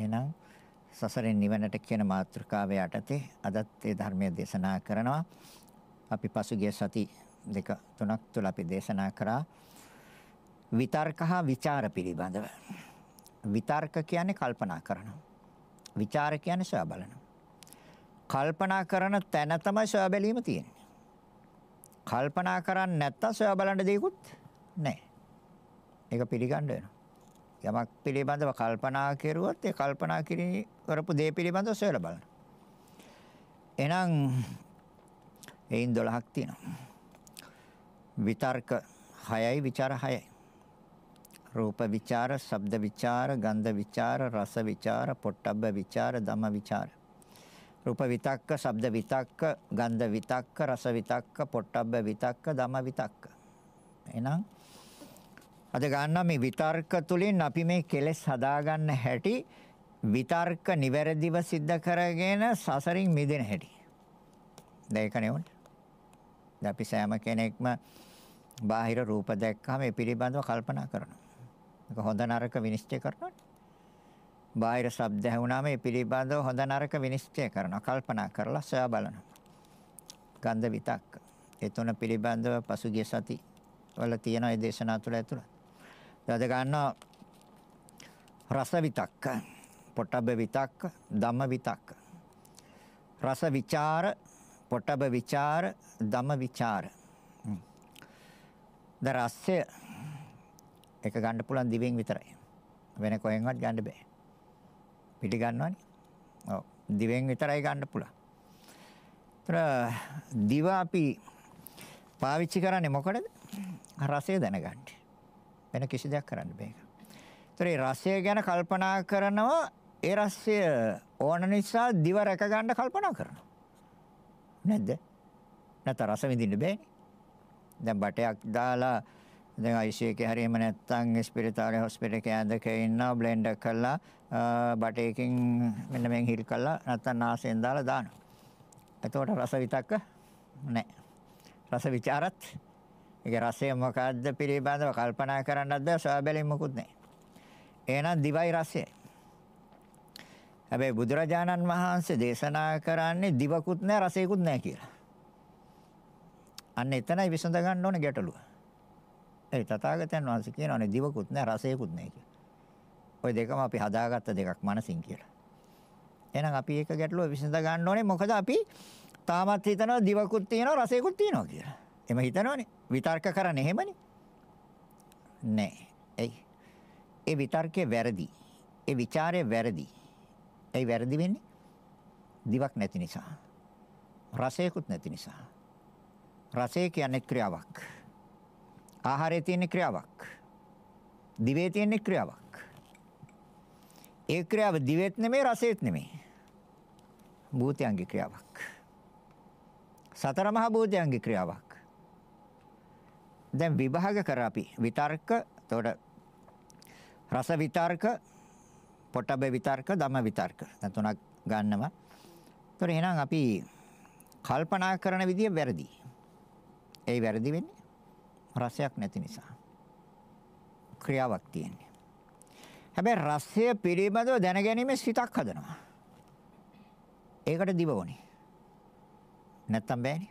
එහෙනම් සසරෙන් නිවනට කියන මාතෘකාව යටතේ අදත් ඒ ධර්මයේ දේශනා කරනවා. අපි පසුගිය සති දෙක තුනක් තුල අපි දේශනා කරා විතර්ක හා ਵਿਚාර පිළිබඳව. විතර්ක කියන්නේ කල්පනා කරනවා. විචාර කියන්නේ සොයා බලනවා. කල්පනා කරන තැන තමයි සොයා බැලීම තියෙන්නේ. කල්පනා කරන්නේ නැත්තම් සොයා බලන්න දෙයක්වත් නැහැ. ඒක පිළිගන්න වෙනවා. යමක් පිළිබඳව කල්පනා කෙරුවොත් ඒ කල්පනා කිරීම කරපු දේ පිළිබඳව සොයලා බලන්න. එහෙනම් එයින් 12ක් තියෙනවා. විතර්ක 6යි ਵਿਚාර 6යි. රූප ਵਿਚාර, ශබ්ද ਵਿਚාර, ගන්ධ විචාර, රස විචාර, පොට්ටබ්බ විචාර, ධම්ම විචාර. රූප විතක්ක, ශබ්ද විතක්ක, ගන්ධ විතක්ක, රස විතක්ක, පොට්ටබ්බ විතක්ක, ධම්ම විතක්ක. එහෙනම් අද ගන්නවා මේ විතර්ක තුලින් අපි මේ කෙලෙස් හදාගන්න හැටි විතර්ක නිවැරදිව सिद्ध කරගෙන සසරින් මිදෙන හැටි. දැන් ඒක නේ උන්ට. දැන් අපි සෑම කෙනෙක්ම බාහිර රූප දැක්කම ඒ පිළිබඳව කල්පනා කරනවා. ඒක හොඳ නරක විනිශ්චය කරනවා. බාහිර ශබ්ද ඇහුණාම ඒ පිළිබඳව හොඳ නරක විනිශ්චය කරනවා. කල්පනා කරලා සොයා බලනවා. ගන්ධ විතක්ක. ඒ තුන පිළිබඳව පසුගිය සති වල තියෙන ඒ දේශනා තුළ ඇතුළත්. යද ගන්නවා රස විතක්ක, පොට්ටබ්බ විතක්ක, ධම්ම විතක්ක. රස විචාර, පොට්ටබ්බ විචාර, ධම්ම විචාර. ද රසය එක ගන්න පුළුවන් දිවෙන් විතරයි. වෙන කොහෙන්වත් ගන්න බෑ. පිටි ගන්නවනේ. ඔව්. දිවෙන් විතරයි ගන්න පුළුවන්. ඒතර දිව අපි පාවිච්චි කරන්නේ මොකටද? රසය දැනගන්න. වෙන කිසි දෙයක් කරන්න බෑ ඒක. ඒතරේ රසය ගැන කල්පනා කරනවා ඒ රසය ඕන නිසා දිව රැක ගන්න කල්පනා කරනවා. නැද්ද? නැත්නම් රස විඳින්න බෑනේ. දැන් බටයක් දාලා දැන් ICU එකේ හරි එහෙම නැත්නම් ස්පිරිතාලේ හොස්පිටල් එකේ ඇඳක ඉන්නවා බ්ලෙන්ඩර් කරලා බටයකින් මෙන්න මෙන් හිල් කරලා නැත්නම් නාසයෙන් දාලා දානවා. එතකොට රස විතක්ක නැහැ. රස ਵਿਚාරත් ඒක රසය මොකද්ද පිළිබඳව කල්පනා කරන්නත් බෑ සොයා බැලීම මොකුත් නැහැ. එහෙනම් දිවයි රසය. හැබැයි බුදුරජාණන් වහන්සේ දේශනා කරන්නේ දිවකුත් නැහැ රසයකුත් නැහැ කියලා. අන්න එතනයි විසඳ ගන්න ඕන ගැටලුව. ඒ තථාගතයන් වහන්සේ කියනවානේ දිවකුත් නැහැ රසයකුත් නැහැ කියලා. ওই දෙකම අපි හදාගත්ත දෙකක් මනසින් කියලා. එහෙනම් අපි ඒක ගැටලුව විසඳ ගන්න ඕනේ මොකද අපි තාමත් හිතනවා දිවකුත් තියෙනවා රසයකුත් තියෙනවා කියලා. එම හිතනවනේ. විතර්ක කරන්නේ එහෙමනේ. නෑ. එයි. ඒ විතර්කේ වැරදි. ඒ ਵਿਚාරේ වැරදි. ඒ වැරදි වෙන්නේ දිවක් නැති නිසා. රසයකුත් නැති නිසා. රසය කියන්නේ ක්‍රියාවක්. ආහාරයේ තියෙන ක්‍රියාවක්. දිවේ තියෙන ක්‍රියාවක්. ඒ ක්‍රියාව දිවෙත් නෙමෙයි රසෙත් නෙමෙයි. භූතයන්ගේ ක්‍රියාවක්. සතර මහා භූතයන්ගේ ක්‍රියාවක්. දැන් විභාග කර අපි විතර්ක එතකොට රස විතර්ක පොටබ විතර්ක ධම විතර්ක දැන් තුනක් ගන්නවා එතකොට එහෙනම් අපි කල්පනා කරන විදිය වැරදි ඒ වැරදි වෙන්නේ රසයක් නැති නිසා ක්‍රියාවක් තියෙන්නේ හැබැයි රසය පිළිබඳව දැනගැනීමේ සිතක් හදනවා ඒකට දිව ඕනේ නැත්තම් බෑනේ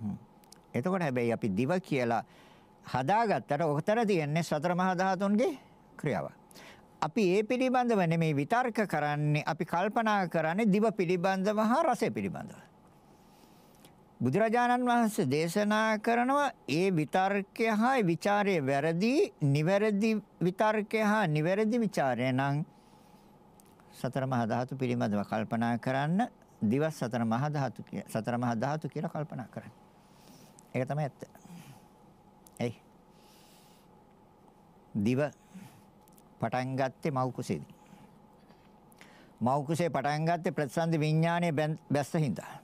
හ්ම් එතකොට හැබැයි අපි දිව කියලා හදාගත්තට ඔතන තියෙන්නේ සතර මහා ධාතුන්ගේ ක්‍රියාව. අපි ඒ පිළිබඳව නෙමෙයි විතර්ක කරන්නේ අපි කල්පනා කරන්නේ දිව පිළිබඳව හා රසය පිළිබඳව. බුදුරජාණන් වහන්සේ දේශනා කරනවා ඒ විතර්කය හා ਵਿਚාරය වැරදි නිවැරදි විතර්කය හා නිවැරදි ਵਿਚාරය නම් සතර මහා ධාතු පිළිබඳව කල්පනා කරන්න දිවස් සතර මහා ධාතු සතර මහා ධාතු කියලා කල්පනා කරන්න. ඒක තමයි ඇත්ත. එයි. දිව පටන් ගත්තේ මව් කුසේදී. මව් කුසේ පටන් ගත්තේ ප්‍රතිසන්දි විඥානයේ බැස්ස හින්දා.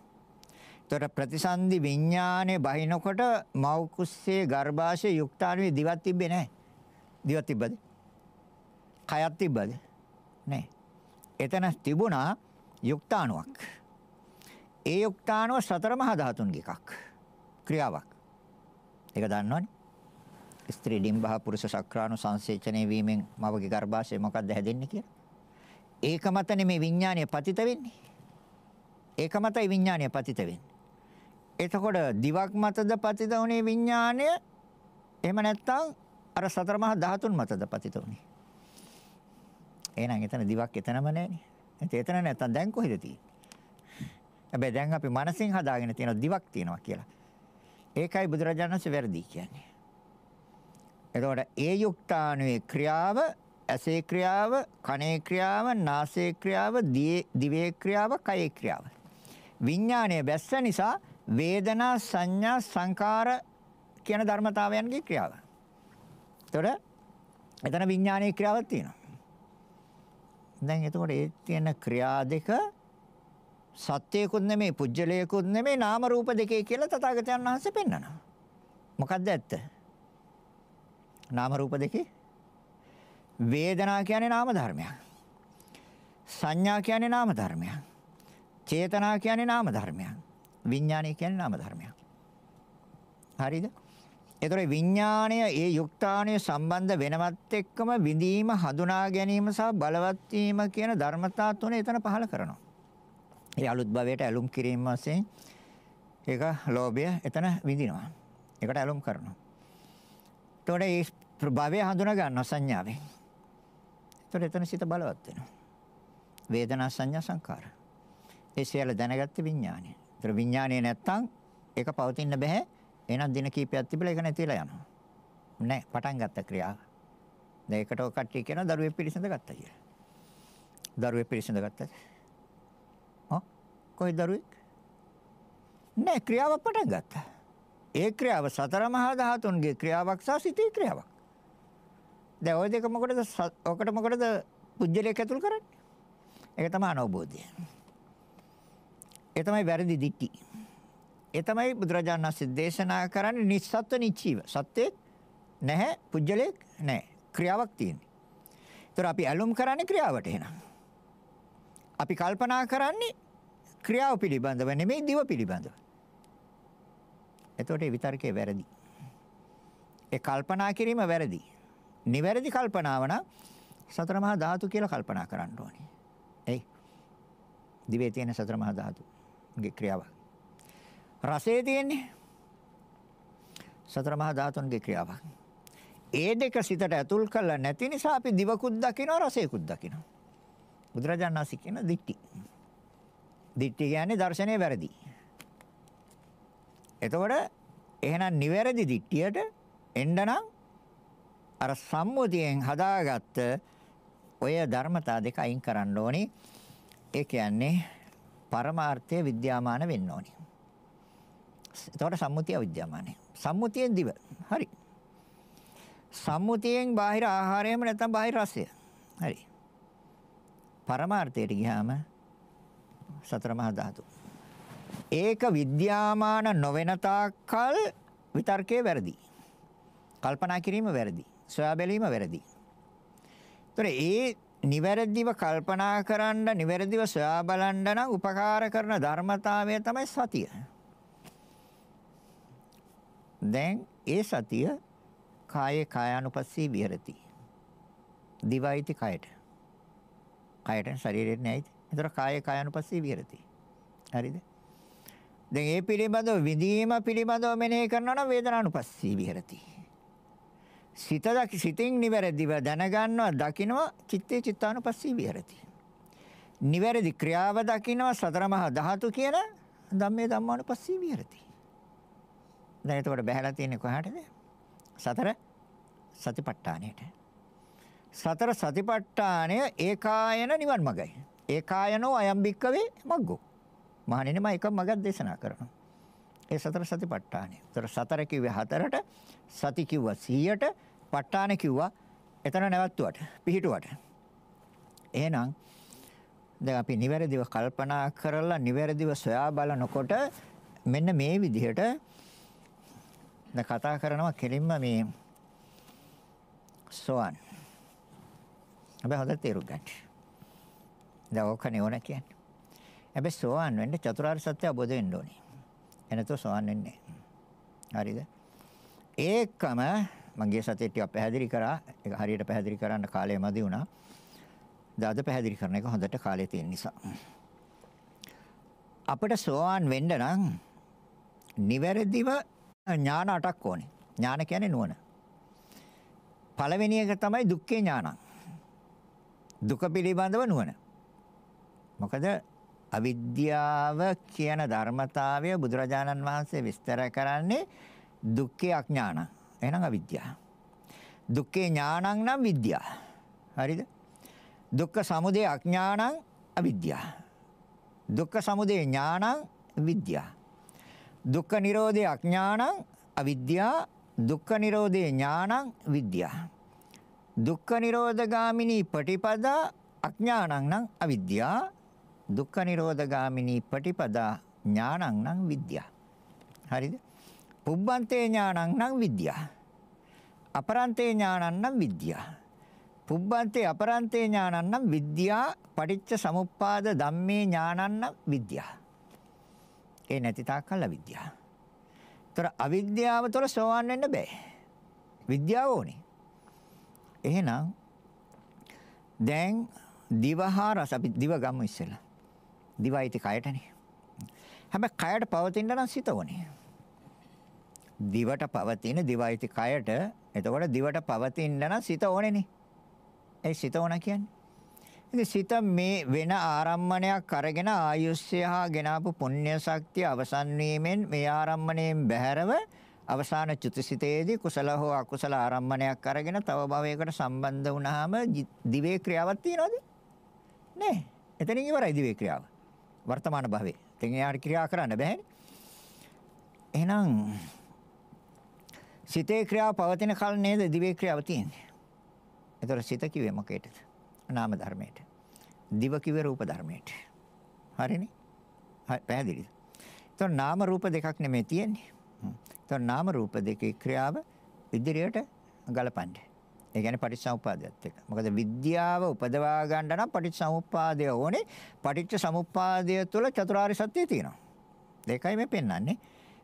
එතකොට ප්‍රතිසන්දි විඥානයේ බහිනකොට මව් කුසේ ගර්භාෂයේ යුක්තාණුවේ දිවක් තිබ්බේ නැහැ. දිවක් තිබ්බද? කයක් තිබ්බද? නැහැ. එතන තිබුණා යුක්තාණුවක්. ඒ යුක්තාණුව සතර මහා ධාතුන්ගේ එකක්. ක්‍රියාවක්. ඒක දන්නවනේ. ස්ත්‍රී ඩිම්බහ පුරුෂ ශක්‍රාණු සංසේචනය වීමෙන් මවගේ ගර්භාෂය මොකද්ද හැදෙන්නේ කියලා. ඒක මතනේ මේ විඥානය පතිත වෙන්නේ. ඒක මතයි විඥානය පතිත වෙන්නේ. එතකොට දිවක් මතද පතිත වුනේ විඥානය? එහෙම නැත්නම් අර සතර මහා ධාතුන් මතද පතිත වුනේ? එහෙනම් එතන දිවක් එතනම නැහනේ. එතන නැත්තම් දැන් කොහෙද තියෙන්නේ? හැබැයි දැන් අපි මනසින් හදාගෙන තියෙන දිවක් තියෙනවා කියලා. ඒකයි බුදුරජාණන් වහන්සේ වැරදි කියන්නේ. එතකොට ඒ යුක්තාණුවේ ක්‍රියාව ඇසේ ක්‍රියාව, කනේ ක්‍රියාව, නාසයේ ක්‍රියාව, දිවේ ක්‍රියාව, කයේ ක්‍රියාව. විඥාණය බැස්ස නිසා වේදනා සංඥා සංකාර කියන ධර්මතාවයන්ගේ ක්‍රියාව. එතකොට එතන විඥානයේ ක්‍රියාවක් තියෙනවා. දැන් එතකොට ඒ තියෙන ක්‍රියා දෙක සත්‍යයකුත් නෙමෙයි පුජ්‍යලයකුත් නෙමෙයි නාම රූප දෙකේ කියලා තථාගතයන් වහන්සේ පෙන්වනවා. මොකද්ද ඇත්ත? නාම රූප දෙකේ වේදනා කියන්නේ නාම ධර්මයක්. සංඥා කියන්නේ නාම ධර්මයක්. චේතනා කියන්නේ නාම ධර්මයක්. විඥානය කියන්නේ නාම ධර්මයක්. හරිද? ඒතර විඥාණය ඒ යුක්තාණය සම්බන්ධ වෙනවත් එක්කම විඳීම හඳුනා ගැනීම සහ බලවත් වීම කියන ධර්මතා තුන එතන පහළ කරනවා. ඒ අලුත් භවයට ඇලුම් කිරීම වශයෙන් ඒක ලෝභය එතන විඳිනවා. ඒකට ඇලුම් කරනවා. එතකොට ඒ භවය හඳුනා ගන්න සංඥාවෙන්. එතකොට එතන සිත බලවත් වෙනවා. වේදනා සංඥා සංකාර. ඒ සියල්ල දැනගත්ත විඥානය. ඒතර විඥානය නැත්තම් ඒක පවතින්න බෑ. එහෙනම් දින කීපයක් තිබිලා ඒක නැතිලා යනවා. නෑ පටන් ගත්ත ක්‍රියාව. දැන් ඒකට ඔය කට්ටිය කියන දරුවේ පිළිසඳ ගත්තා කියලා. දරුවේ පිළිසඳ ගත්තා. කොයි දරුවෙක්? නෑ ක්‍රියාවක් පටන් ගත්තා. ඒ ක්‍රියාව සතර මහා ධාතුන්ගේ ක්‍රියාවක් සහ සිතේ ක්‍රියාවක්. දැන් ওই දෙක මොකටද ඔකට මොකටද පුජ්‍යලයක් ඇතුල් කරන්නේ? ඒක තමයි අනෝබෝධය. ඒ තමයි වැරදි දික්ටි. ඒ තමයි බුදුරජාණන් වහන්සේ දේශනා කරන්නේ නිස්සත්ව නිච්චීව. සත්‍යෙත් නැහැ, පුජ්‍යලයක් නැහැ. ක්‍රියාවක් තියෙනවා. ඒතර අපි ඇලුම් කරන්නේ ක්‍රියාවට එහෙනම්. අපි කල්පනා කරන්නේ ක්‍රියාව පිළිබඳව නෙමෙයි දිව පිළිබඳව. එතකොට ඒ විතර්කය වැරදි. ඒ කල්පනා කිරීම වැරදි. නිවැරදි කල්පනාව නම් සතර මහා ධාතු කියලා කල්පනා කරන්න ඕනේ. එයි. දිවේ තියෙන සතර මහා ධාතුගේ ක්‍රියාව. රසයේ තියෙන්නේ සතර මහා ධාතුන්ගේ ක්‍රියාවක්. ඒ දෙක සිතට ඇතුල් කළ නැති නිසා අපි දිවකුත් දකිනවා රසයකුත් දකිනවා. බුදුරජාණන් වහන්සේ කියන දික්ටි. දිට්ඨිය කියන්නේ දර්ශනය වැරදි. එතකොට එහෙනම් නිවැරදි දිට්ඨියට එන්න නම් අර සම්මුතියෙන් හදාගත්ත ඔය ධර්මතා දෙක අයින් කරන්න ඕනේ. ඒ කියන්නේ පරමාර්ථය විද්‍යාමාන වෙන්න ඕනේ. එතකොට සම්මුතිය විද්‍යාමානයි. සම්මුතියෙන් දිව. හරි. සම්මුතියෙන් බාහිර ආහාරයම නැත්නම් බාහිර රසය. හරි. පරමාර්ථයට ගියාම සතර මහා ධාතු. ඒක විද්‍යාමාන නොවන තාක්කල් විතර්කයේ වැරදි. කල්පනා කිරීම වැරදි. සොයා බැලීම වැරදි. ඒතර ඒ නිවැරදිව කල්පනා කරන්න නිවැරදිව සොයා බලන්න නම් උපකාර කරන ධර්මතාවය තමයි සතිය. දැන් ඒ සතිය කායේ කායානුපස්සී විහෙරති. දිවයිති කයට. කයට ශරීරයෙන් නැයිති. ඒතර කාය කායනුපස්සී විහෙරති. හරිද? දැන් ඒ පිළිබඳව විඳීම පිළිබඳව මෙනෙහි කරනවා නම් වේදනානුපස්සී විහෙරති. සිත දකි සිතින් නිවැරදිව දැනගන්නවා දකින්නවා චිත්තේ චිත්තානුපස්සී විහෙරති. නිවැරදි ක්‍රියාව දකින්නවා සතර මහා ධාතු කියන ධම්මේ ධම්මානුපස්සී විහෙරති. දැන් එතකොට බහැලා තියෙන්නේ කොහාටද? සතර සතිපට්ඨානයට. සතර සතිපට්ඨානය ඒකායන නිවන් මාර්ගයි. ඒකායනෝ අයම් භික්කවේ මග්ගෝ. මහණෙනි මම එක මගක් දේශනා කරනවා. ඒ සතර සතිපට්ඨානය. උතර සතර කිව්වේ හතරට, සති කිව්වා 100ට, ප ဋ ාණ කිව්වා එතන නැවතුවට, පිහිටුවට. එහෙනම් දැන් අපි නිවැරදිව කල්පනා කරලා නිවැරදිව සොයා බලනකොට මෙන්න මේ විදිහට දැන් කතා කරනවා කෙලින්ම මේ සෝවන්. අපි හොඳට තේරුම් ගන්න. දැන් ඕක නෙවෙයි කියන්නේ. හැබැයි සෝවන් වෙන්න චතුරාර්ය සත්‍ය අවබෝධ වෙන්න ඕනේ. එනතෝ සෝවන් වෙන්නේ හරිද? ඒකම මගේ සතියේ ටික පැහැදිලි කරා. ඒක හරියට පැහැදිලි කරන්න කාලය මදි වුණා. දාද පැහැදිලි කරන එක හොඳට කාලය තියෙන නිසා. අපිට සෝවන් වෙන්න නම් නිවැරදිව ඥාන අටක් ඕනේ. ඥාන කියන්නේ නුවණ. පළවෙනි එක තමයි දුක්ඛේ ඥානං. දුක පිළිබඳව නුවණ. මොකද අවිද්‍යාව කියන ධර්මතාවය බුදුරජාණන් වහන්සේ විස්තර කරන්නේ දුක්ඛේ අඥානං. එහෙනම් අවිද්‍යාව. දුක්ඛේ ඥානං නම් විද්‍යාව. හරිද? දුක්ඛ සමුදය අඥානං අවිද්‍යාව. දුක්ඛ සමුදය ඥානං විද්‍යාව. දුක්ඛ නිරෝධේ අඥානං අවිද්‍යාව. දුක්ඛ නිරෝධේ ඥානං විද්‍යාව. දුක්ඛ නිරෝධගාමිනී පටිපදා අඥානං නම් අවිද්‍යාව. දුක්ඛ නිරෝධ ගාමිනී පටිපදා ඥානං නම් විද්‍යා. හරිද? පුබ්බන්තේ ඥානං නම් විද්‍යා. අපරන්තේ ඥානං නම් විද්‍යා. පුබ්බන්තේ අපරන්තේ ඥානං නම් විද්‍යා පටිච්ච සමුප්පාද ධම්මේ ඥානං නම් විද්‍යා. ඒ නැති තාක්කල් අවිද්‍යාව. ඒතර අවිද්‍යාව තුළ සෝවන් වෙන්න බෑ. විද්‍යාව ඕනේ. එහෙනම් දැන් දිවහා රස අපි දිව ගමු ඉස්සෙල්ලා. දිවයිති කයටනේ. හැබැයි කයට පවතින්න නම් සිත ඕනේ. දිවට පවතින දිවයිති කයට එතකොට දිවට පවතින්න නම් සිත ඕනේනේ. ඒ සිත ඕන කියන්නේ. ඉතින් සිත මේ වෙන ආරම්මණයක් අරගෙන ආයුෂ්‍ය හා ගෙනාපු පුණ්‍ය ශක්තිය අවසන් වීමෙන් මේ ආරම්මණයෙන් බැහැරව අවසාන චුතිසිතේදී කුසල හෝ අකුසල ආරම්මණයක් අරගෙන තව භවයකට සම්බන්ධ වුණාම දිවේ ක්‍රියාවක් තියනවද? නෑ. එතනින් ඉවරයි දිවේ ක්‍රියාව. වර්තමාන භවයේ. ඉතින් එයාට ක්‍රියා කරන්න බෑනේ. එහෙනම් සිතේ ක්‍රියාව පවතින කල නේද දිවේ ක්‍රියාව තියෙන්නේ. ඒතර සිත කිව්වේ මොකේද? නාම ධර්මයට. දිව කිව්වේ රූප ධර්මයට. හරිනේ? හරි පැහැදිලිද? ඒතර නාම රූප දෙකක් නෙමෙයි තියෙන්නේ. ඒතර නාම රූප දෙකේ ක්‍රියාව ඉදිරියට ගලපන්නේ. ඒ කියන්නේ පටිච්චසමුප්පාදයේත් එක. මොකද විද්‍යාව උපදවා ගන්න නම් පටිච්චසමුප්පාදය ඕනේ. පටිච්චසමුප්පාදය තුළ චතුරාර්ය සත්‍යය තියෙනවා. ඒකයි මේ පෙන්වන්නේ.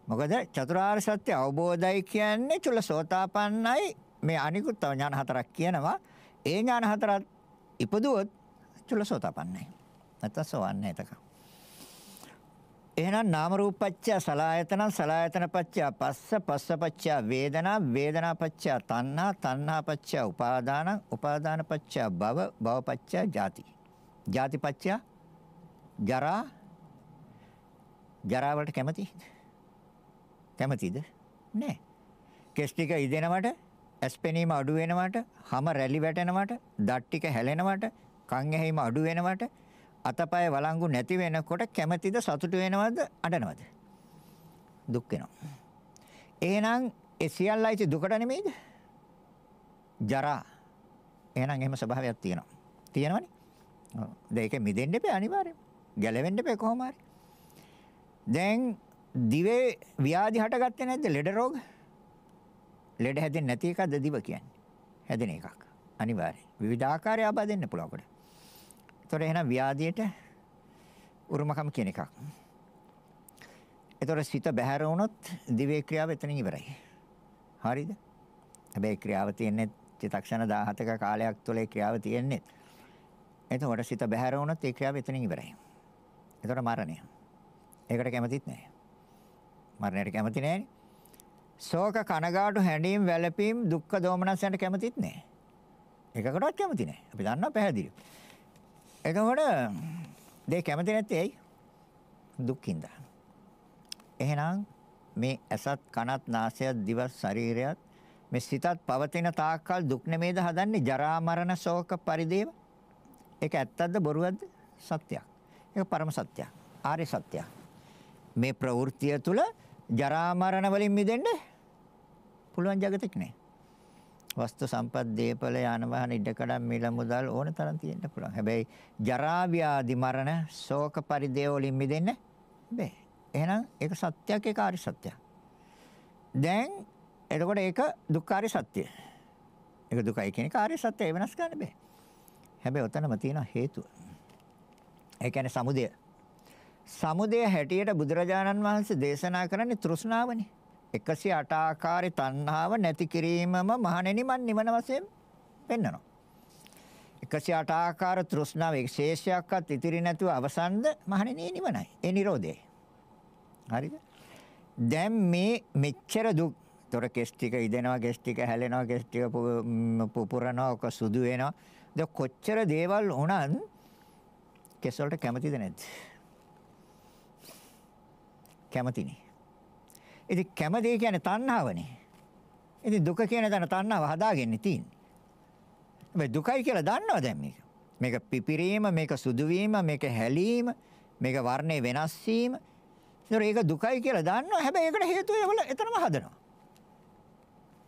මොකද චතුරාර්ය සත්‍ය අවබෝධයි කියන්නේ චුලසෝතාපන්නයි මේ අනිකුත් තව ඥාන හතරක් කියනවා. ඒ ඥාන හතරත් ඉපදුවොත් චුලසෝතාපන්නයි. නැත්නම් සෝවන්නේ එතකම්. එහෙනම් නාම රූපච්චය සලායතන සලායතනපච්චය පස්ස පස්සපච්චය වේදනා වේදනාපච්චය තණ්හා තණ්හාපච්චය උපාදාන උපාදානපච්චය භව භවපච්චය ජාති ජාතිපච්චය ජරා ජරාවට කැමති කැමතිද නෑ කෙස් ටික ඉදෙනවට ඇස්පෙනීම අඩු වෙනවට හැම රැලි වැටෙනවට දත් ටික හැලෙනවට කන් ඇහිම අඩු වෙනවට අතපය වළංගු නැති වෙනකොට කැමැතිද සතුට වෙනවද අඬනවද දුක් වෙනවා එහෙනම් ඒ සියල්ලයි දුකට නෙමෙයිද ජරා එහෙනම් එහෙම ස්වභාවයක් තියෙනවා තියෙනවනේ දැන් ඒක මිදෙන්න එපා අනිවාර්යෙන් ගැලවෙන්න එපා කොහොම හරි දැන් දිවේ ව්‍යාධි හටගත්තේ නැද්ද ලෙඩ රෝග ලෙඩ හැදෙන්නේ නැති එකද දිව කියන්නේ හැදෙන එකක් අනිවාර්යෙන් විවිධ ආකාරය ආබාධ දෙන්න පුළුවන් කොට ඒතොර එහෙනම් ව්‍යාධියට උරුමකම කියන එකක්. ඒතොර සිත බැහැර වුණොත් දිවේ ක්‍රියාව එතනින් ඉවරයි. හරිද? හැබැයි ක්‍රියාව තියෙන්නේ චිතක්ෂණ 17ක කාලයක් තුළ ක්‍රියාව තියෙන්නේ. එතකොට සිත බැහැර වුණොත් ඒ ක්‍රියාව එතනින් ඉවරයි. එතකොට මරණය. ඒකට කැමතිත් නැහැ. මරණයට කැමති නැහැ. ශෝක කනගාටු හැඬීම් වැළපීම් දුක්ඛ දෝමනස්යන්ට කැමතිත් නැහැ. එකකටවත් කැමති නැහැ. අපි දන්නවා පැහැදිලිව. එතකොට දෙය කැමති නැත්තේ ඇයි? දුක්ඛින්ද. එහෙනම් මේ ඇසත් කනත් නාසයත් දිවත් ශරීරයත් මේ සිතත් පවතින තාක්කල් දුක් නෙමේද හදන්නේ ජරා මරණ ශෝක පරිදේව ඒක ඇත්තද බොරුවක්ද සත්‍යයක් ඒක පරම සත්‍යයක් ආර්ය සත්‍යයක් මේ ප්‍රවෘත්තිය තුල ජරා මරණ වලින් මිදෙන්න පුළුවන් జగතෙක් නෑ වස්තු සම්පත් දීපල යාන වාහන ඉඩකඩම් මිල මුදල් ඕන තරම් තියෙන්න පුළුවන්. හැබැයි ජරා ව්‍යාධි මරණ ශෝක පරිදේව වලින් මිදෙන්න බෑ. එහෙනම් ඒක සත්‍යයක් ඒක ආරි සත්‍යයක්. දැන් එතකොට ඒක දුක්ඛාරි සත්‍යය. ඒක දුකයි කියන කාර්ය සත්‍යය වෙනස් කරන්න බෑ. හැබැයි ඔතනම තියෙන හේතුව. ඒ කියන්නේ සමුදය. සමුදය හැටියට බුදුරජාණන් වහන්සේ දේශනා කරන්නේ තෘෂ්ණාවනේ. 108 ආකාරي තණ්හාව නැති කිරීමම මහණෙනි මන් නිවන වශයෙන් පෙන්නවා. 108 ආකාර තෘෂ්ණාව විශේෂයක්වත් ඉතිරි නැතුව අවසන්ද මහණෙනි නිවනයි. ඒ Nirodhe. හරිද? දැන් මේ මෙච්චර දුක් තොර කෙස් ටික ඉදෙනවා කෙස් ටික හැලෙනවා කෙස් ටික පුපුරනවා ඔක සුදු වෙනවා. ද කොච්චර දේවල් වුණත් කෙස් වලට කැමතිද නැද්ද? කැමතිනේ. ඉතින් කැමති කියන්නේ තණ්හාවනේ. ඉතින් දුක කියන දන තණ්හාව හදාගෙන තියෙන්නේ. හැබැයි දුකයි කියලා දන්නවා දැන් මේක. මේක පිපිරීම, මේක සුදුවීම, මේක හැලීම, මේක වර්ණේ වෙනස් වීම. ඒක දුකයි කියලා දන්නවා. හැබැයි ඒකට හේතුව ඒවල එතනම හදනවා.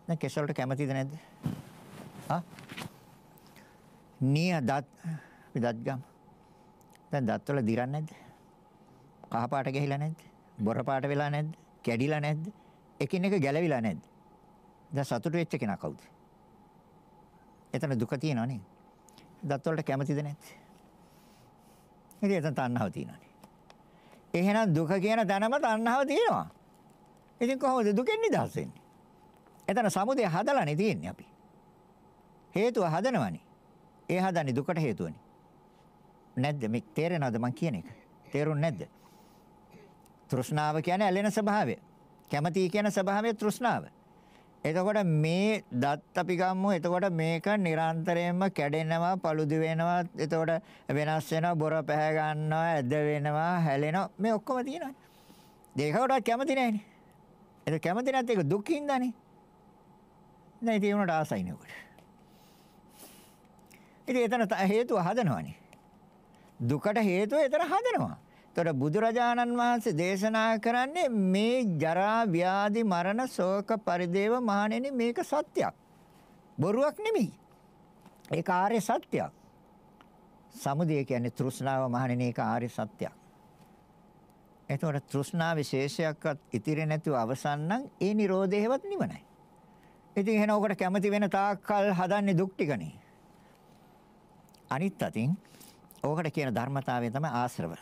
දැන් කෙස් වලට කැමතිද නැද්ද? ආ? නිය දත් දත් ගම්. දැන් දත් වල දිරන්නේ නැද්ද? කහ පාට ගිහිලා නැද්ද? බොර පාට වෙලා නැද්ද? කැඩිලා නැද්ද? එකින් එක ගැලවිලා නැද්ද? දැන් සතුට වෙච්ච කෙනා කවුද? එතන දුක තියෙනවා නේ. දත් වලට කැමතිද නැද්ද? ඉතින් එතන තණ්හාව තියෙනවානේ. එහෙනම් දුක කියන තැනම තණ්හාව තියෙනවා. ඉතින් කොහොමද දුකෙන් නිදහස් වෙන්නේ? එතන සමුදය හදලානේ තියෙන්නේ අපි. හේතුව හදනවනේ. ඒ හදන්නේ දුකට හේතුවනේ. නැද්ද මේ තේරෙනවද මං කියන එක? තේරුම් නැද්ද? තෘෂ්ණාව කියන්නේ ඇලෙන ස්වභාවය. කැමැති කියන ස්වභාවය තෘෂ්ණාව. එතකොට මේ දත් අපි ගමු. එතකොට මේක නිරන්තරයෙන්ම කැඩෙනවා, paludu වෙනවා, එතකොට වෙනස් වෙනවා, බොර පැහැ ගන්නවා, ඇද වෙනවා, හැලෙනවා. මේ ඔක්කොම තියෙනවා. දෙකකට කැමති නැහැනේ. ඒක කැමති නැත් ඒක දුකින්දානේ. දැන් ඉතින් උනට ආසයි නේකොට. ඉතින් එතන හේතුව හදනවානේ. දුකට හේතුව එතන හදනවා. එතකොට බුදුරජාණන් වහන්සේ දේශනා කරන්නේ මේ ජරා ව්‍යාධි මරණ ශෝක පරිදේව මහණෙනි මේක සත්‍යයක්. බොරුවක් නෙමෙයි. ඒක ආර්ය සත්‍යයක්. සමුදය කියන්නේ තෘෂ්ණාව මහණෙනි ඒක ආර්ය සත්‍යයක්. එතකොට තෘෂ්ණා විශේෂයක්වත් ඉතිරි නැතුව අවසන් නම් ඒ Nirodheවත් නිවනයි. ඉතින් එහෙනම් ඔකට කැමති වෙන තාක්කල් හදන්නේ දුක් ටිකනේ. අනිත් අතින් ඕකට කියන ධර්මතාවය තමයි ආශ්‍රව.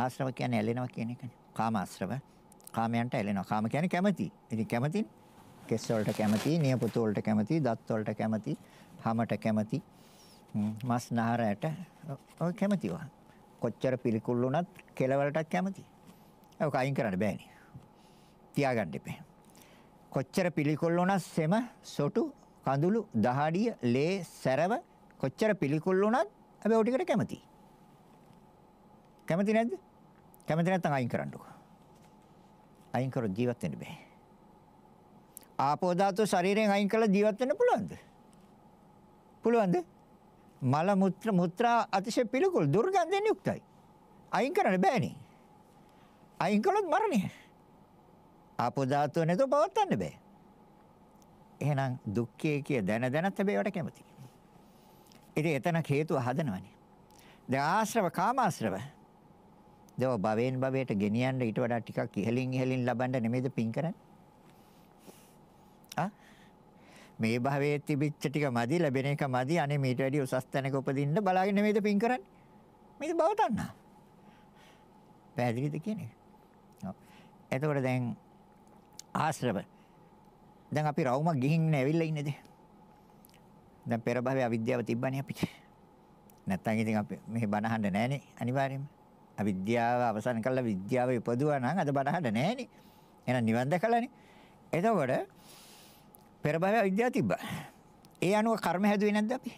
ආශ්‍රව කියන්නේ ඇලෙනවා කියන එකනේ. කාම ආශ්‍රව. කාමයන්ට ඇලෙනවා. කාම කියන්නේ කැමැති. ඉතින් කැමැතිනේ. කෙස් වලට කැමැති, නියපොතු වලට කැමැති, දත් වලට කැමැති, හැමට කැමැති, මස් නහරයට ඔය කැමැතිව. කොච්චර පිළිකුල් වුණත් කෙලවලටත් කැමැති. ඒක අයින් කරන්න බෑනේ. තියාගන්න එපා. කොච්චර පිළිකුල් වුණත් සෙම සොටු කඳුළු දහඩිය ලේ සැරව කොච්චර පිළිකුල් වුණත් හැබැයි ඔය ටිකට කැමතියි. කැමති නැද්ද? කැමති නැත්නම් අයින් කරන්නකෝ. අයින් කරොත් ජීවත් වෙන්න බෑ. ආපෝ ධාතු ශරීරයෙන් අයින් කළා ජීවත් වෙන්න පුළුවන්ද? පුළුවන්ද? මල මුත්‍ර මුත්‍රා අතිශය පිළිකුල් දුර්ගන්ධයෙන් යුක්තයි. අයින් කරන්න බෑනේ. අයින් කළොත් මරණය. ආපෝ ධාතුව නැතුව පවත්වන්න බෑ. එහෙනම් දුක්ඛය කිය දැන දැනත් හැබැයි වට කැමති. ඉතින් එතන හේතුව හදනවනේ. දැන් ආශ්‍රව කාමාශ්‍රව දව භවෙන් භවයට ගෙනියන්න ඊට වඩා ටිකක් ඉහලින් ඉහලින් ලබන්න නෙමෙයිද පින් කරන්නේ? ආ මේ භවයේ තිබිච්ච ටික මදි ලැබෙන එක මදි අනේ මීට වැඩි උසස් තැනක උපදින්න බලාගෙන නෙමෙයිද පින් කරන්නේ? මේක භව තණ්හා. පැහැදිලිද කියන්නේ? ඔව්. එතකොට දැන් ආශ්‍රව දැන් අපි රවුම ගිහින් ඇවිල්ලා ඉන්නේද? දැන් පෙර භවයේ අවිද්‍යාව තිබ්බනේ අපිට. නැත්තම් ඉතින් අපි මෙහි බනහන්න නෑනේ අනිවාර්යයෙන්ම. අවිද්‍යාව අවසන් කරලා විද්‍යාව ඉපදුවා නම් අද බණහඩ නැහෙනේ. එහෙනම් නිවන් දැකලානේ. එතකොට පෙර භවයේ අවිද්‍යාව තිබ්බා. ඒ අනුව කර්ම හැදුවේ නැද්ද අපි?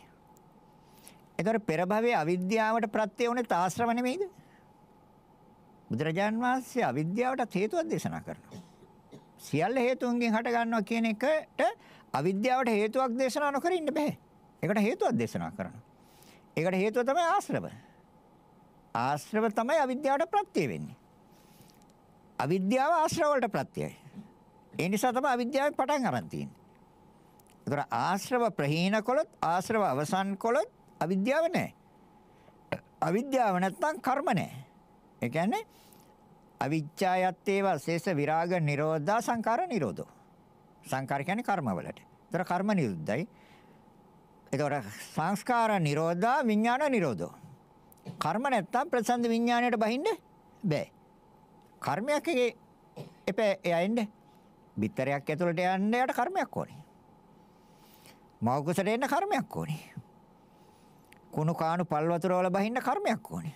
එතකොට පෙර භවයේ අවිද්‍යාවට ප්‍රත්‍ය වුණේ තාශ්‍රව නෙමෙයිද? බුදුරජාන් වහන්සේ අවිද්‍යාවට හේතුවක් දේශනා කරනවා. සියල්ල හේතුන්ගෙන් හට ගන්නවා කියන එකට අවිද්‍යාවට හේතුවක් දේශනා නොකර ඉන්න බෑ. ඒකට හේතුවක් දේශනා කරනවා. ඒකට හේතුව තමයි ආශ්‍රව. ආශ්‍රව තමයි අවිද්‍යාවට ප්‍රත්‍ය වෙන්නේ. අවිද්‍යාව ආශ්‍රව වලට ප්‍රත්‍යයයි. ඒ නිසා තමයි අවිද්‍යාවෙන් පටන් අරන් තියෙන්නේ. ඒතර ආශ්‍රව ප්‍රහීන කළොත් ආශ්‍රව අවසන් කළොත් අවිද්‍යාව නැහැ. අවිද්‍යාව නැත්තම් කර්ම නැහැ. ඒ කියන්නේ අවිච්ඡායත් ඒවා ශේෂ විරාග නිරෝධා සංකාර නිරෝධෝ. සංකාර කියන්නේ කර්ම වලට. ඒතර කර්ම නිරුද්ධයි. ඒතර සංස්කාර නිරෝධා විඥාන නිරෝධෝ. කර්ම නැත්තම් ප්‍රසන්න විඥාණයට බහින්න බෑ. කර්මයක් එකේ එපේ එයින්ද බිත්තරයක් ඇතුළට යන්න යට කර්මයක් ඕනේ. මෞකසට එන්න කර්මයක් ඕනේ. කුණු කාණු පල් වතුර වල බහින්න කර්මයක් ඕනේ.